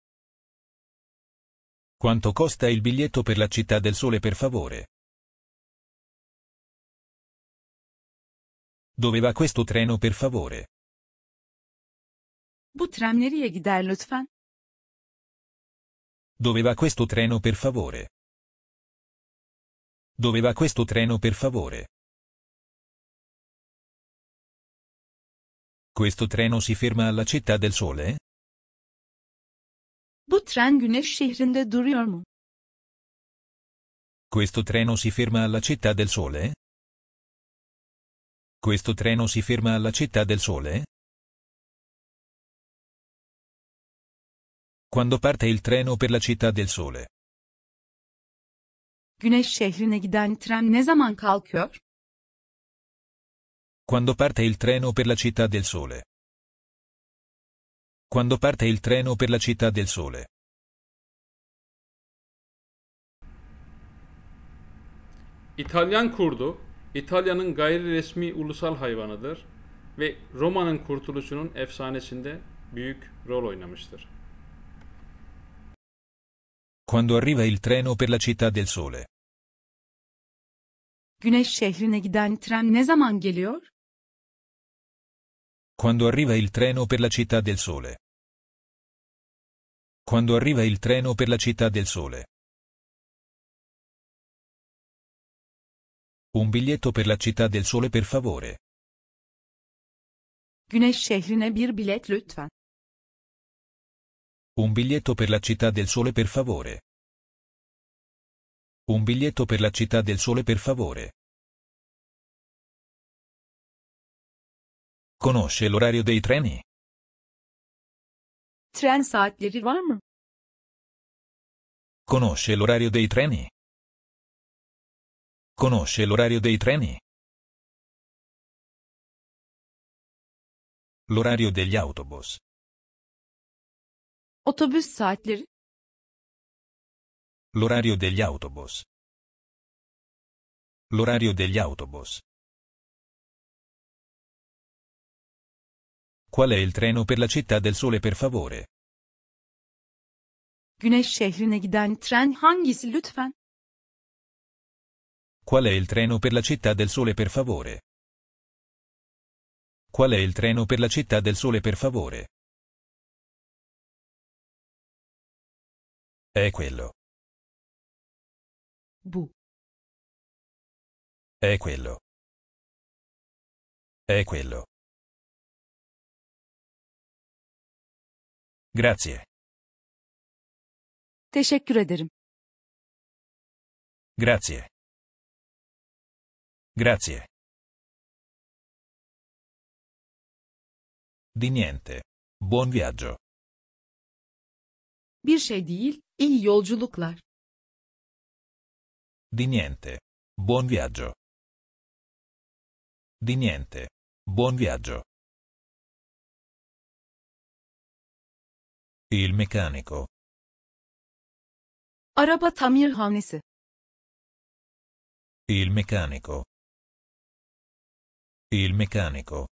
Quanto costa il biglietto per la Città del Sole per favore? Dove va questo treno per favore? Bu tren nereye gider lütfen? Dove va questo treno per favore? Dove va questo treno per favore? Questo treno si ferma alla Città del Sole? Bu tren Güneş şehrinde duruyor mu? Questo treno si ferma alla città del sole? Questo treno si ferma alla città del sole? Quando parte il treno per la città del sole? Güneş şehrine giden tren ne zaman kalkıyor? Quando parte il treno per la città del sole? quando parte il treno per la città del sole. İtalyan kurdu, İtalya'nın gayri resmi ulusal hayvanıdır ve Roma'nın kurtuluşunun efsanesinde büyük rol oynamıştır. Quando arriva il treno per la città del sole. Güneş şehrine giden tren ne zaman geliyor? Quando arriva il treno per la città del sole. Quando arriva il treno per la città del sole. Un biglietto per la città del sole per favore. Güneş şehrine bir bilet lütfen. Un biglietto per la città del sole per favore. Un biglietto per la città del sole per favore. Conosce l'orario dei treni? Tren saatleri var mı? Conosce l'orario dei treni? Conosce l'orario dei treni? L'orario degli autobus. Autobus saatleri. L'orario degli autobus. L'orario degli autobus. Qual è il treno per la città del sole per favore? Güneş şehrine giden tren hangisi lütfen? Qual è il treno per la città del sole per favore? Qual è il treno per la città del sole per favore? È quello. Bu. È quello. È quello. Grazie. Teşekkür ederim. Grazie. Grazie. Di niente. Buon viaggio. Bir şey değil, iyi yolculuklar. Di niente. Buon viaggio. Di niente. Buon viaggio. Il meccanico. Araba tamirhanesi. Il meccanico. Il meccanico.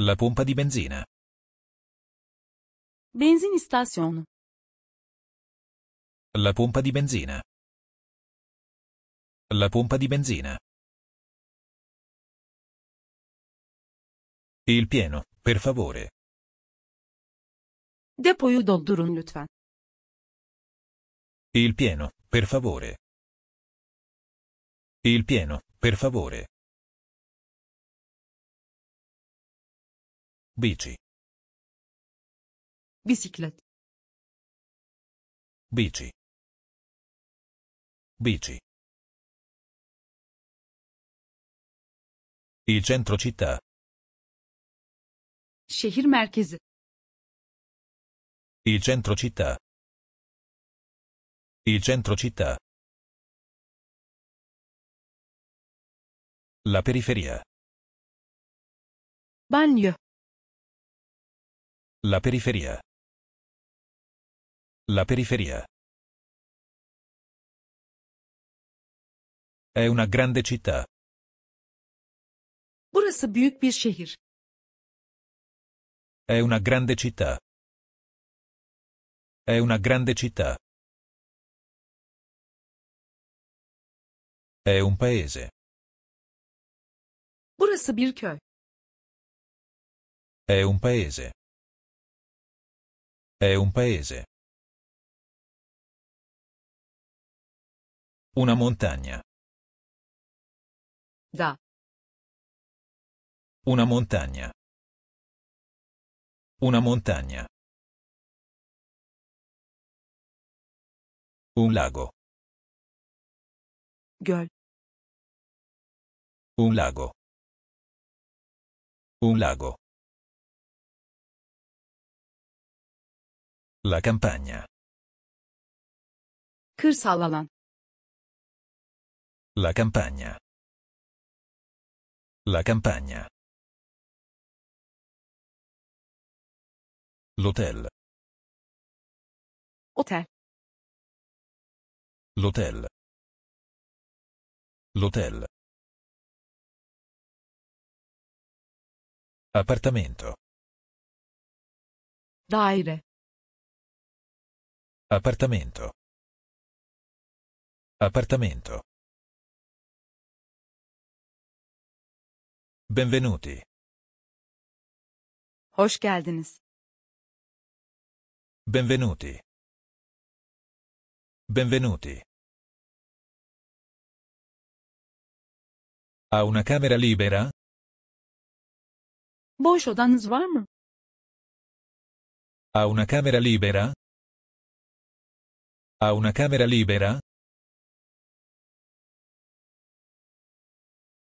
La pompa di benzina. Benzin istasyonu. La pompa di benzina. La pompa di benzina. Il pieno, per favore. Depoyu doldurun lütfen. Il pieno, per favore. Il pieno, per favore. Bici. Bisiklet. Bici. Bici. Il centro città. Şehir merkezi. Il centro città. Il centro città. La periferia. Bagno. La periferia. La periferia. È una grande città. Burası büyük bir şehir. È una grande città. È una grande città. È un paese. Burası bir köy. È un paese. È un paese. Una montagna. Da. Una montagna. Una montagna. Un lago. Göl. Un lago. Un lago. La campagna. Kırsal alan. La campagna. La campagna. L'hotel. Hotel. L'hotel. L'hotel. Appartamento. Daire. Appartamento. Appartamento. Benvenuti. Hoş geldiniz. Benvenuti. Benvenuti. Ha una camera libera? Boş odanız var mı? Ha una camera libera? Ha una camera libera?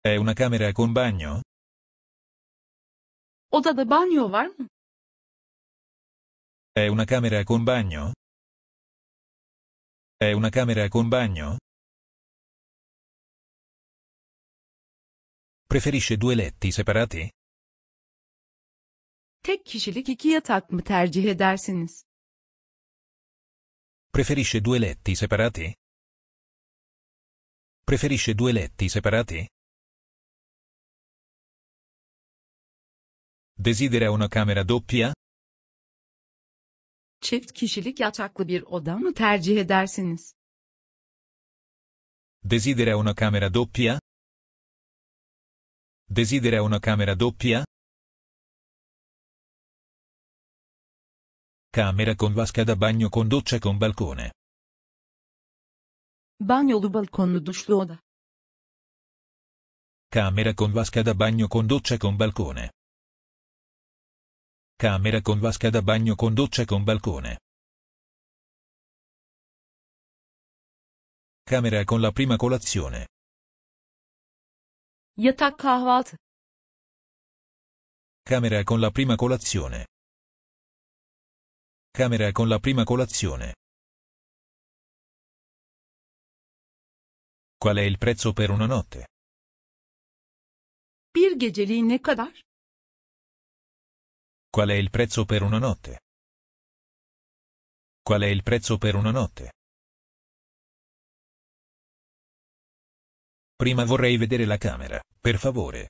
È una camera con bagno? Odada banyo var mı? È una camera con bagno? È una camera con bagno? Preferisce due letti separati? Tek kişilik iki yatak mı tercih edersiniz? Preferisce due letti separati? Preferisce due letti separati? Desidera una camera doppia? Çift kişilik yataklı bir oda mı tercih edersiniz? Desidera una camera doppia? Desidera una camera doppia? Camera con vasca da bagno con doccia con balcone. Banyolu balkonlu duşlu oda. Camera con vasca da bagno con doccia con balcone. Camera con vasca da bagno con doccia con balcone. Camera con la prima colazione. Yatak kahvaltı. Camera con la prima colazione. Camera con la prima colazione. Qual è il prezzo per una notte? Bir geceliği ne kadar? Qual è il prezzo per una notte? Qual è il prezzo per una notte? Prima vorrei vedere la camera, per favore.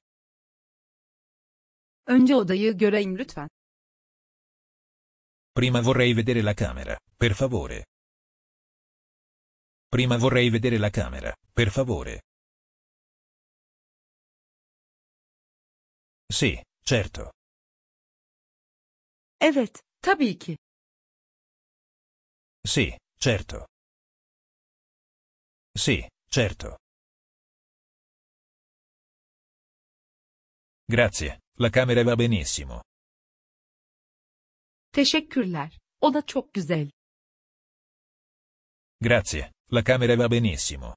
Önce odayı göreyim lütfen. Prima vorrei vedere la camera, per favore. Prima vorrei vedere la camera, per favore. Sì, certo. Evet, tabii ki. Sì, certo. Sì, certo. Grazie, la camera va benissimo. Teşekkürler. O da çok güzel. Grazie, la camera va benissimo.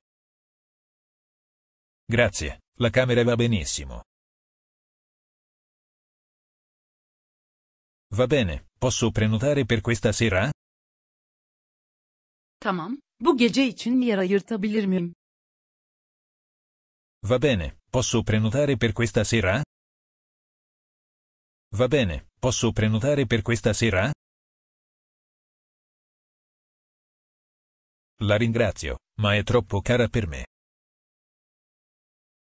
Grazie, la camera va benissimo. Va bene, posso prenotare per questa sera? Tamam, bu gece için yer ayırtabilir miyim? Va bene, posso prenotare per questa sera? Va bene, posso prenotare per questa sera? La ringrazio, ma è troppo cara per me.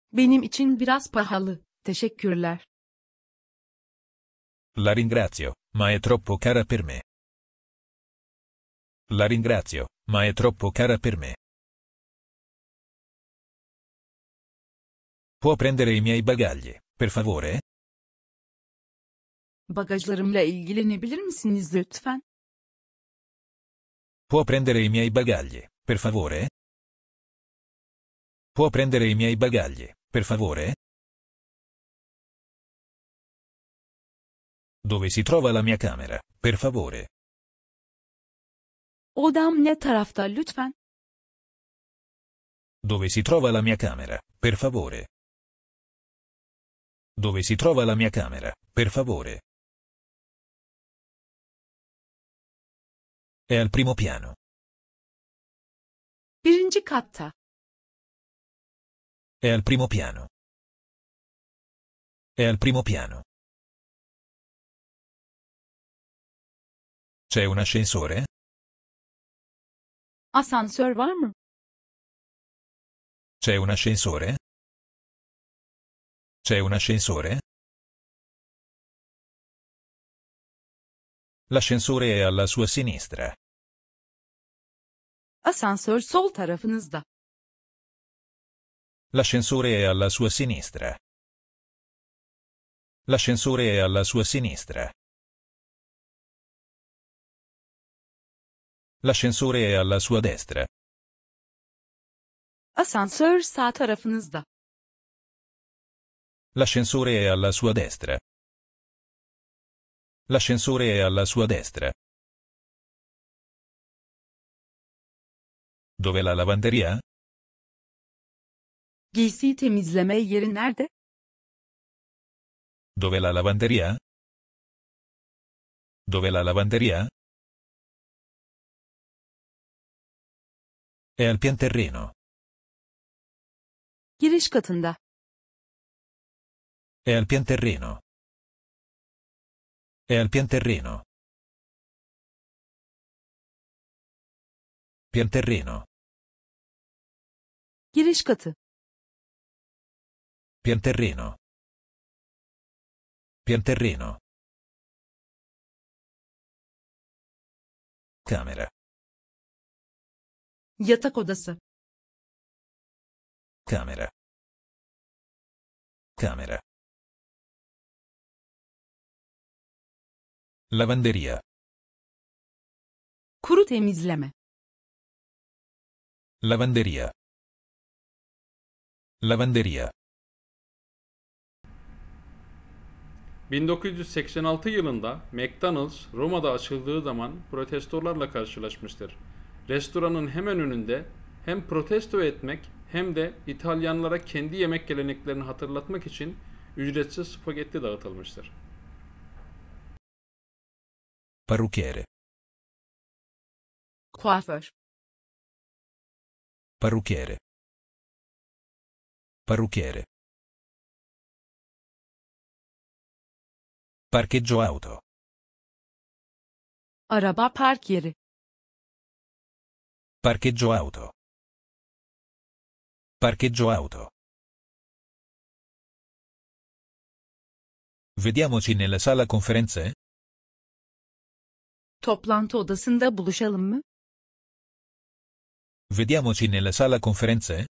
Benim için biraz pahalı, teşekkürler. La ringrazio, ma è troppo cara per me. La ringrazio, ma è troppo cara per me. Può prendere i miei bagagli, per favore? Bagajlarımla ilgilenebilir misiniz lütfen? Può prendere i miei bagagli, per favore? Può prendere i miei bagagli, per favore? Dove si trova la mia camera, per favore? Odam ne tarafta lütfen? Dove si trova la mia camera, per favore? Dove si trova la mia camera, per favore? È al primo piano. Birinci katta. È al primo piano. È al primo piano. C'è un ascensore? Asansör var mı? C'è un ascensore? C'è un ascensore? L'ascensore è alla sua sinistra. Asansör sol tarafınızda. L'ascensore è alla sua sinistra. L'ascensore è alla sua sinistra. L'ascensore è alla sua destra. Asansör sağ tarafınızda. L'ascensore è alla sua destra. L'ascensore è alla sua destra. Dov'è la lavanderia? Giysi temizleme yeri nerede? Dov'è la lavanderia? Dov'è la lavanderia? È al pian terreno. Giriş katında. È al pian terreno. È al pian terreno. Pian terreno. Giriş katı. Pian terreno. Pian terreno. Camera. Yatak odası. Kamera. Kamera. Lavanderia. Kuru temizleme. Lavanderia. Lavanderia. 1986 yılında McDonald's Roma'da açıldığı zaman protestolarla karşılaşmıştır. Restoranın hemen önünde hem protesto etmek hem de İtalyanlara kendi yemek geleneklerini hatırlatmak için ücretsiz spagetti dağıtılmıştır. Parrucchiere Kuaför Parrucchiere Parrucchiere Parcheggio auto Araba park yeri Parcheggio auto. Parcheggio auto. Vediamoci nella sala conferenze? Toplantı odasında buluşalım mı? Vediamoci nella sala conferenze?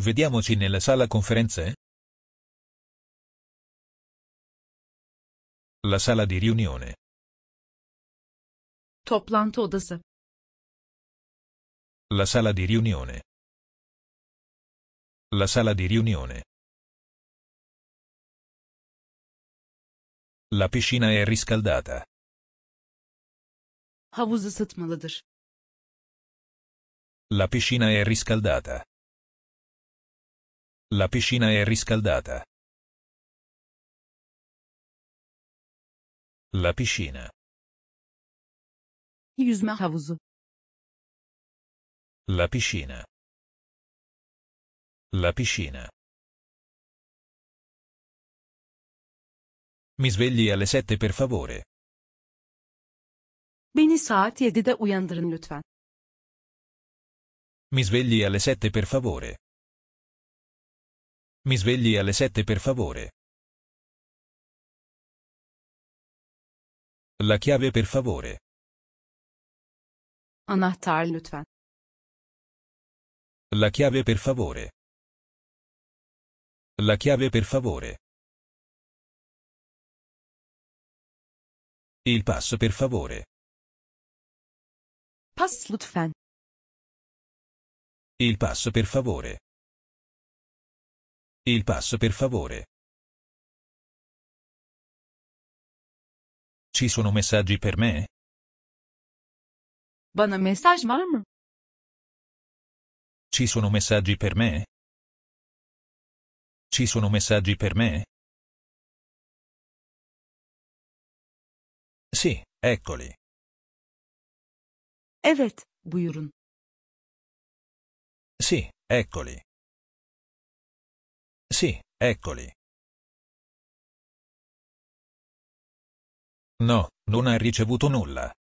Vediamoci nella sala conferenze? La sala di riunione. Toplantı odası. La sala di riunione. La sala di riunione. La piscina è riscaldata. Havuz ısıtmalıdır. La piscina è riscaldata. La piscina è riscaldata. La piscina. Yüzme havuzu. La piscina. La piscina. Mi svegli alle sette per favore. Beni saat 7'de uyandırın lütfen. Mi svegli alle sette per favore. Mi svegli alle sette per favore. La chiave per favore. Anahtar lütfen. La chiave per favore. La chiave per favore. Il passo per favore. Pass lütfen. Il passo per favore. Il passo per favore. Ci sono messaggi per me? Bana mesaj var mı? Ci sono messaggi per me? Ci sono messaggi per me? Sì, eccoli. Evet, buyurun. Sì, eccoli. Sì, eccoli. No, non hai ricevuto nulla.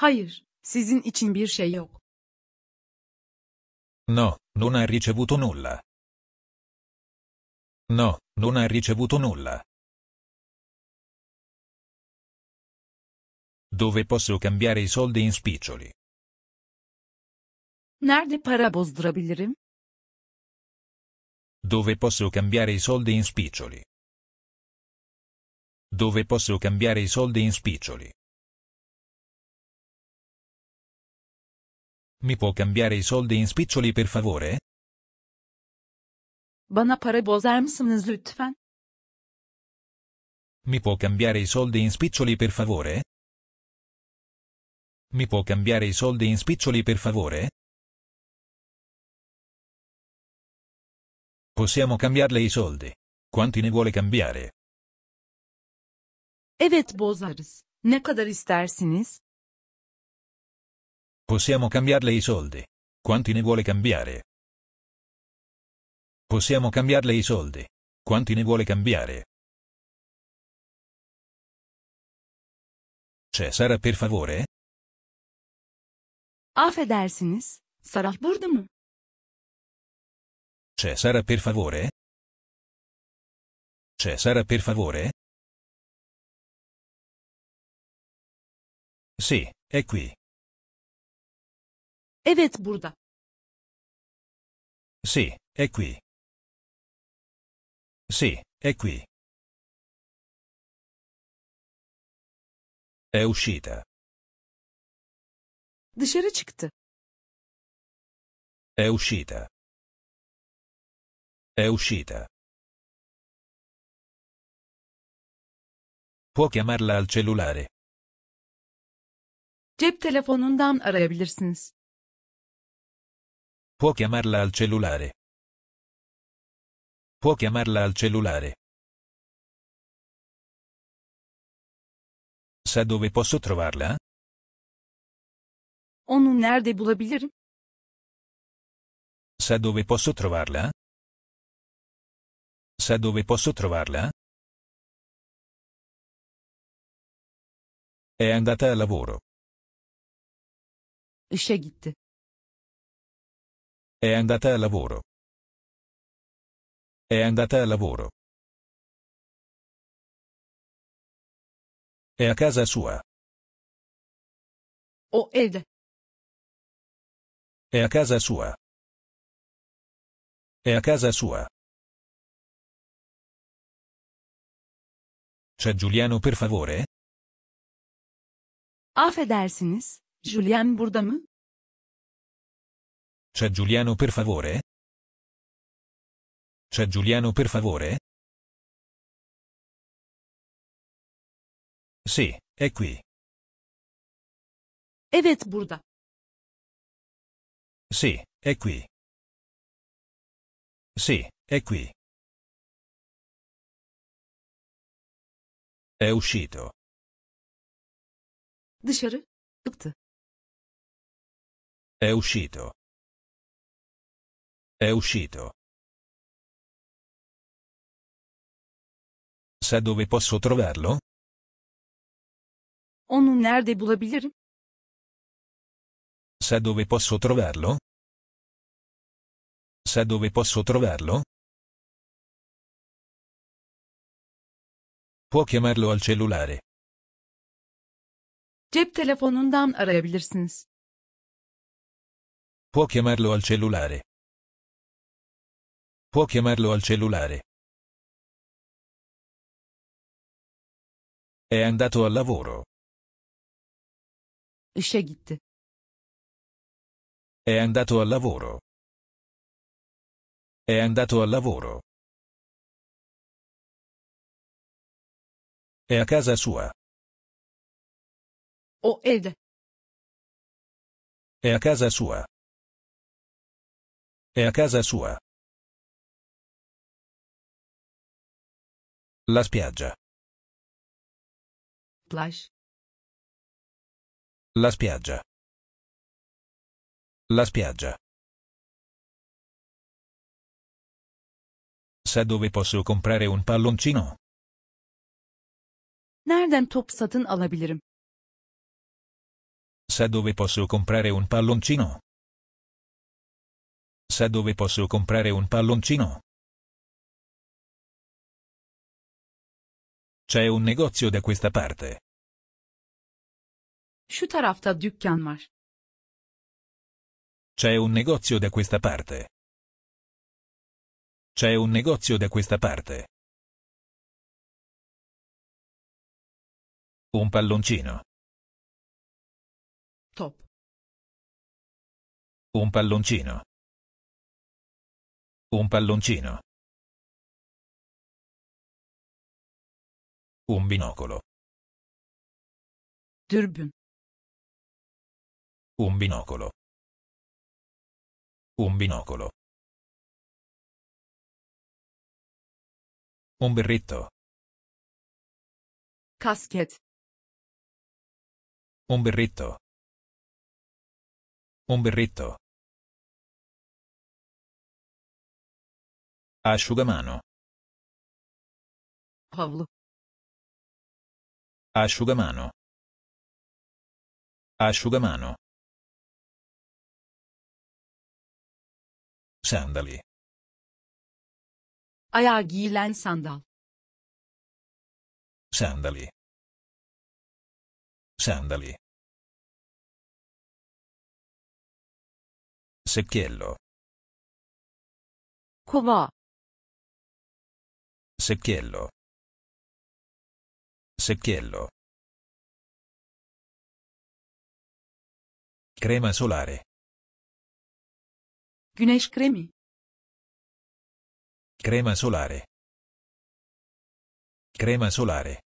Hayır, sizin için bir şey yok. No, non ha ricevuto nulla. No, non ha ricevuto nulla. Dove posso cambiare i soldi in spiccioli? Nerede para bozdurabilirim? Dove posso cambiare i soldi in spiccioli? Dove posso cambiare i soldi in spiccioli? Mi può cambiare i soldi in spiccioli per favore? Bana para bozar mısınız lütfen? Mi può cambiare i soldi in spiccioli per favore? Mi può cambiare i soldi in spiccioli per favore? Possiamo cambiarle i soldi. Quanti ne vuole cambiare? Evet bozarız. Ne kadar istersiniz? Possiamo cambiarle i soldi. Quanti ne vuole cambiare? Possiamo cambiarle i soldi. Quanti ne vuole cambiare? C'è Sara per favore? Affedersiniz, Sarah burada mı? C'è Sara per favore? C'è Sara per favore? Sì, è qui. Evet burada. Sì, è qui. Sì, è qui. È uscita. Dışarı çıktı. È uscita. È uscita. Può chiamarla al cellulare. Cep telefonundan arayabilirsiniz. Può chiamarla al cellulare. Può chiamarla al cellulare. Sa dove posso trovarla? Onu nerede bulabilirim? Sa dove posso trovarla? Sa dove posso trovarla? È andata al lavoro. İşe gitti. È andata a lavoro. È andata a lavoro. È a casa sua. O ed. È a casa sua. È a casa sua. C'è Giuliano per favore? Affedersiniz, Julian burada mı? C'è Giuliano per favore? C'è Giuliano per favore? Sì, è qui. Evet burada. Sì, è qui. Sì, è qui. È uscito. Dışarı, çıktı. È uscito. È uscito. Sa dove posso trovarlo? Onu nerede bulabilirim? Sa dove posso trovarlo? Sa dove posso trovarlo? Può chiamarlo al cellulare. Cep telefonundan arayabilirsiniz. Può chiamarlo al cellulare. Può chiamarlo al cellulare. È andato al lavoro. İşe È andato al lavoro. È andato al lavoro. È a casa sua. O ed. È a casa sua. È a casa sua. La spiaggia. Plage. La spiaggia. La spiaggia. Sa dove posso comprare un palloncino? Nereden top satın alabilirim? Sa dove posso comprare un palloncino? Sa dove posso comprare un palloncino? C'è un negozio da questa parte. Şu tarafta dükkan var. C'è un negozio da questa parte. C'è un negozio da questa parte. Un palloncino. Top. Un palloncino. Un palloncino. Un binocolo. Dürbün. Un binocolo. Un binocolo. Un berretto. Casket. Un berretto. Un berretto. Asciugamano. Havlu asciugamano asciugamano sandali ayağa giyilen sandal sandali sandali secchiello kova secchiello secchiello. Crema solare. Güneş kremi. Crema solare. Crema solare.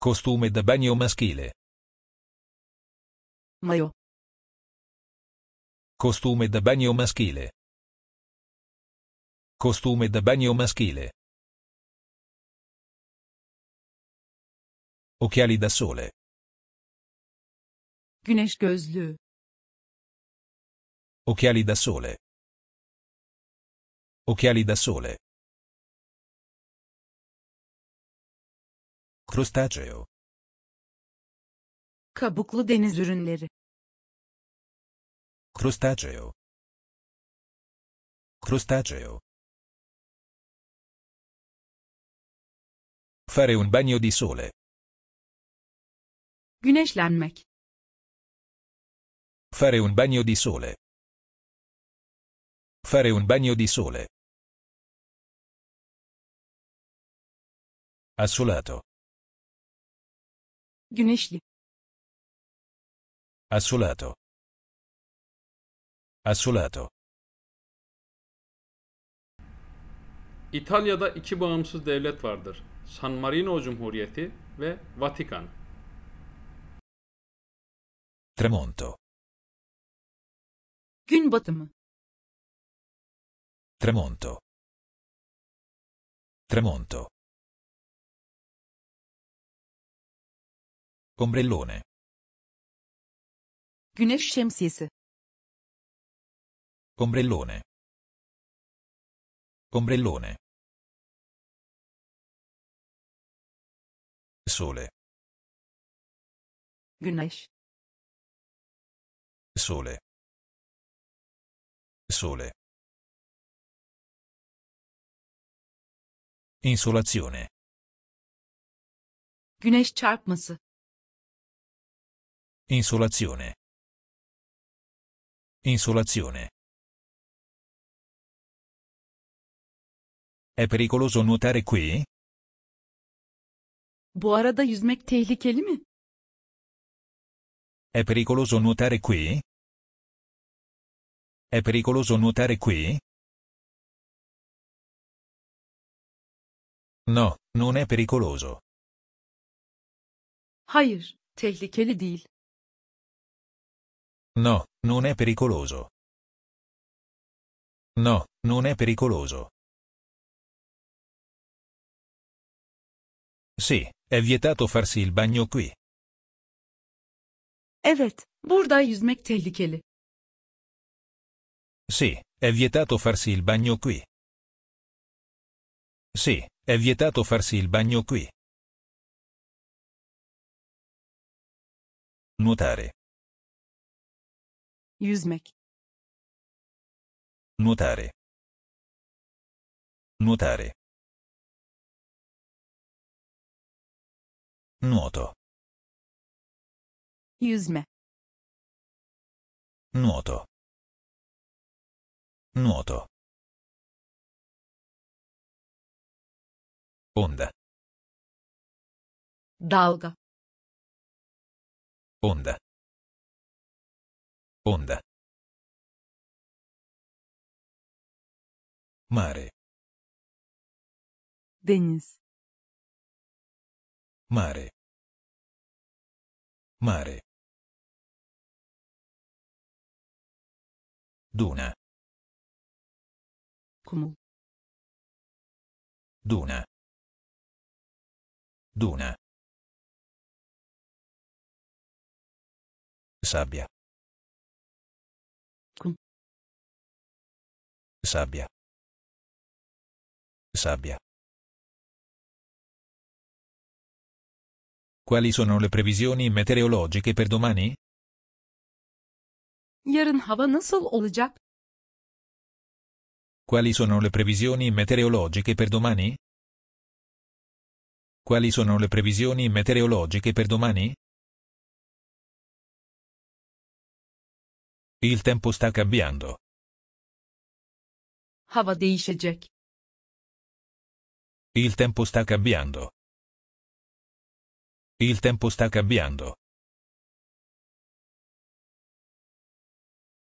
Costume da bagno maschile. Maio. Costume da bagno maschile. Costume da bagno maschile. Occhiali da sole. Güneş gözlüğü. Occhiali da sole. Occhiali da sole. Crostaceo. Kabuklu deniz ürünleri. Crostaceo. Crostaceo. Fare un bagno di sole. Güneşlenmek. Fare un bagno di sole. Fare un bagno di sole. Assolato. Güneşli. Assolato. Assolato. İtalya'da iki bağımsız devlet vardır. San Marino Cumhuriyeti ve Vatikan. Tramonto. Gün batımı. Tramonto. Tramonto. Ombrellone. Güneş şemsiyesi. Ombrellone. Ombrellone. Sole. Güneş sole sole insolazione güneş çarpması insolazione insolazione È pericoloso nuotare qui? Bu arada yüzmek tehlikeli mi? È pericoloso nuotare qui? È pericoloso nuotare qui? No, non è pericoloso. Hayır, tehlikeli değil. No, non è pericoloso. No, non è pericoloso. Sì, è vietato farsi il bagno qui. Evet, burada yüzmek tehlikeli. Sì, è vietato farsi il bagno qui. Sì, è vietato farsi il bagno qui. Nuotare. Yüzmek. Nuotare. Nuotare. Nuoto. Yüzme. Nuoto. Nuoto. Onda. Dalga. Onda. Onda. Mare. Deniz. Mare. Mare. Duna. Comú. Duna. Duna. Sabbia. Com. Sabbia. Sabbia. Quali sono le previsioni meteorologiche per domani? Yarın hava nasıl olacak? Quali sono le previsioni meteorologiche per domani? Quali sono le previsioni meteorologiche per domani? Il tempo sta cambiando. Hava değişecek. Il tempo sta cambiando. Il tempo sta cambiando.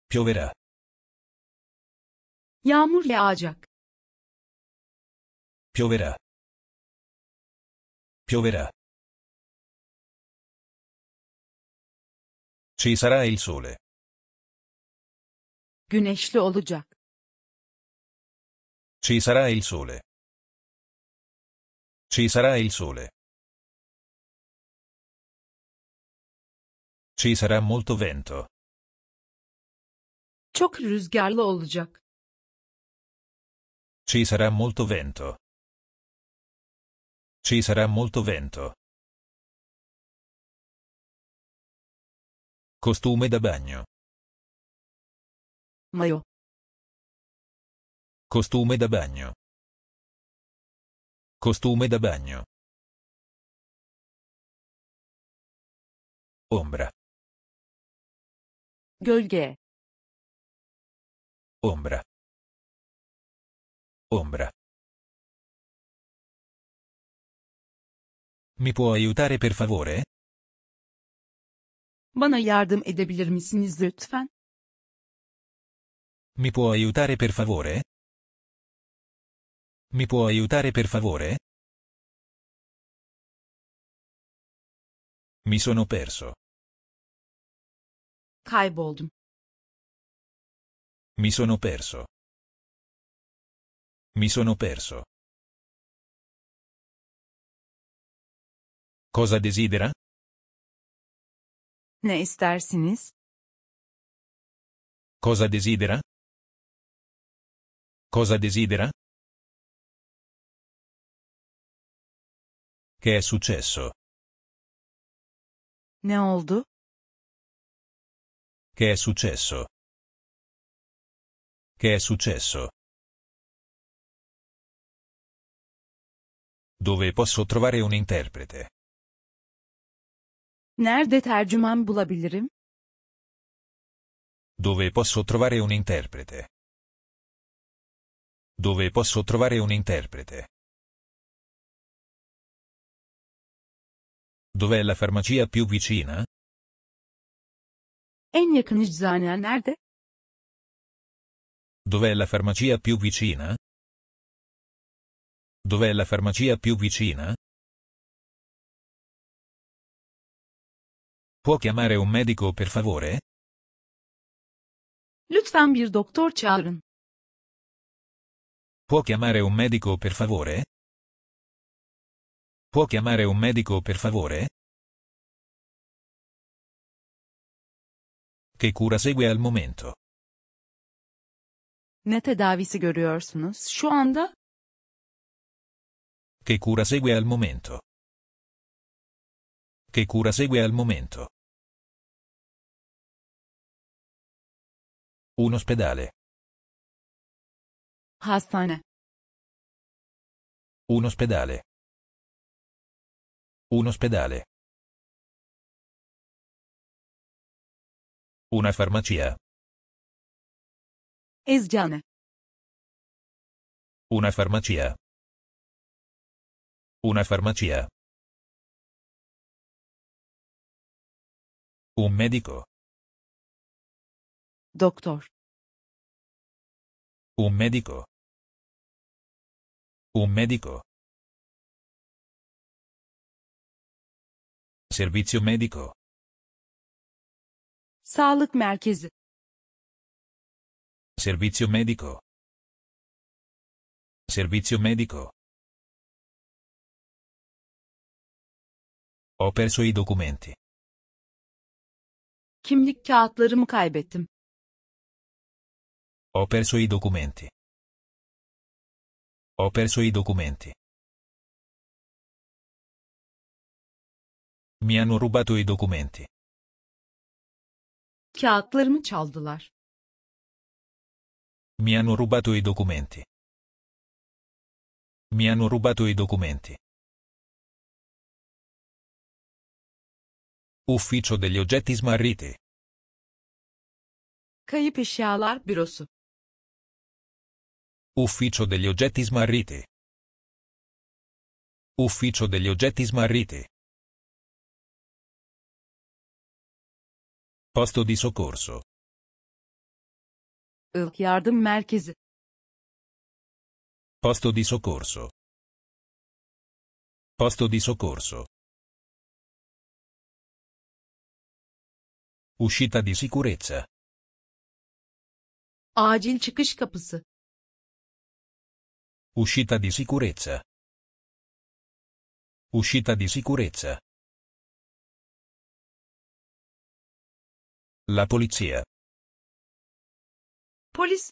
Pioverà. Yağmur yağacak. Pioverà. Pioverà. Ci sarà il sole. Güneşli olacak. Ci sarà il sole. Ci sarà il sole. Ci sarà molto vento. Çok rüzgarlı olacak. Ci sarà molto vento. Ci sarà molto vento. Costume da bagno. Maio. Costume da bagno. Costume da bagno. Ombra. Gölge ombra ombra Mi può aiutare per favore? Bana yardım edebilir misiniz lütfen? Mi può aiutare per favore? Mi può aiutare per favore? Mi sono perso. Kayboldum. Mi sono perso. Mi sono perso. Cosa desidera? Ne istersiniz? Cosa desidera? Cosa desidera? Che è successo? Ne oldu? Che è successo? Che è successo? Dove posso trovare un interprete? Nerede tercüman bulabilirim? Dove posso trovare un interprete? Dove posso trovare un interprete? Dov'è la farmacia più vicina? En yakın eczacane nerede? Dov'è la farmacia più vicina? Dov'è la farmacia più vicina? Può chiamare un medico per favore? Lütfen bir doktor çağırın. Può chiamare un medico per favore? Può chiamare un medico per favore? Che cura segue al momento? Ne tedavisi görüyorsunuz şu anda? Che cura segue al momento? Che cura segue al momento? Un ospedale. Hastane. Un ospedale. Un ospedale. Una farmacia. Ezcan. Una farmacia. Una farmacia. Un medico. Doktor. Un medico. Un medico. Servizio medico. Sağlık merkezi. Servizio medico. Servizio medico. Ho perso i documenti. Kimlik kağıtlarımı kaybettim. Ho perso i documenti. Ho perso i documenti. Mi hanno rubato i documenti. Kağıtlarımı çaldılar. Mi hanno rubato i documenti. Mi hanno rubato i documenti. Ufficio degli oggetti smarriti. Kayıp eşyalar bürosu. Ufficio degli oggetti smarriti. Ufficio degli oggetti smarriti. Posto di soccorso. ILK Yardım Merkezi Posto di soccorso. Posto di soccorso. Uscita di sicurezza. Acil çıkış kapısı. Uscita di sicurezza. Uscita di sicurezza. La polizia. Polis.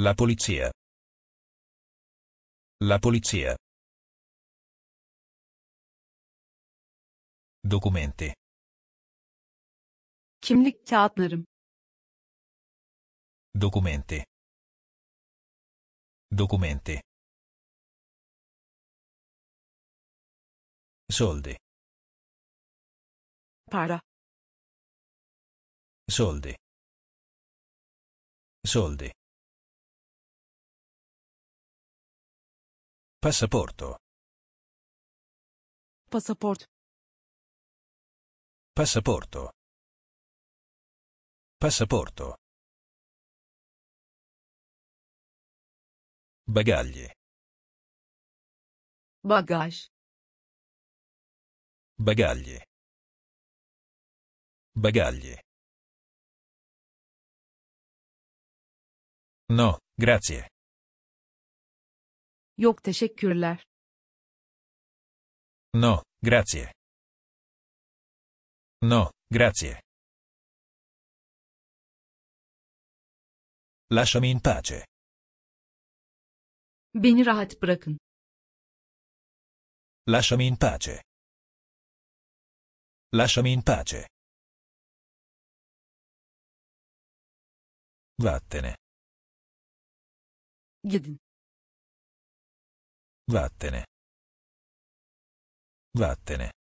La polizia. La polizia. Documenti. Kimlik kağıtlarım. Documenti. Documenti. Soldi. Para. Soldi soldi. Passaporto. Pasaport. Passaporto. Passaporto. Bagagli. Bagage. Bagagli. Bagagli. No, grazie. Yok teşekkürler. No, grazie. No, grazie. Lasciami in pace. Beni rahat bırakın. Lasciami in pace. Lasciami in pace. Vattene. Gidin. Vattene. Vattene.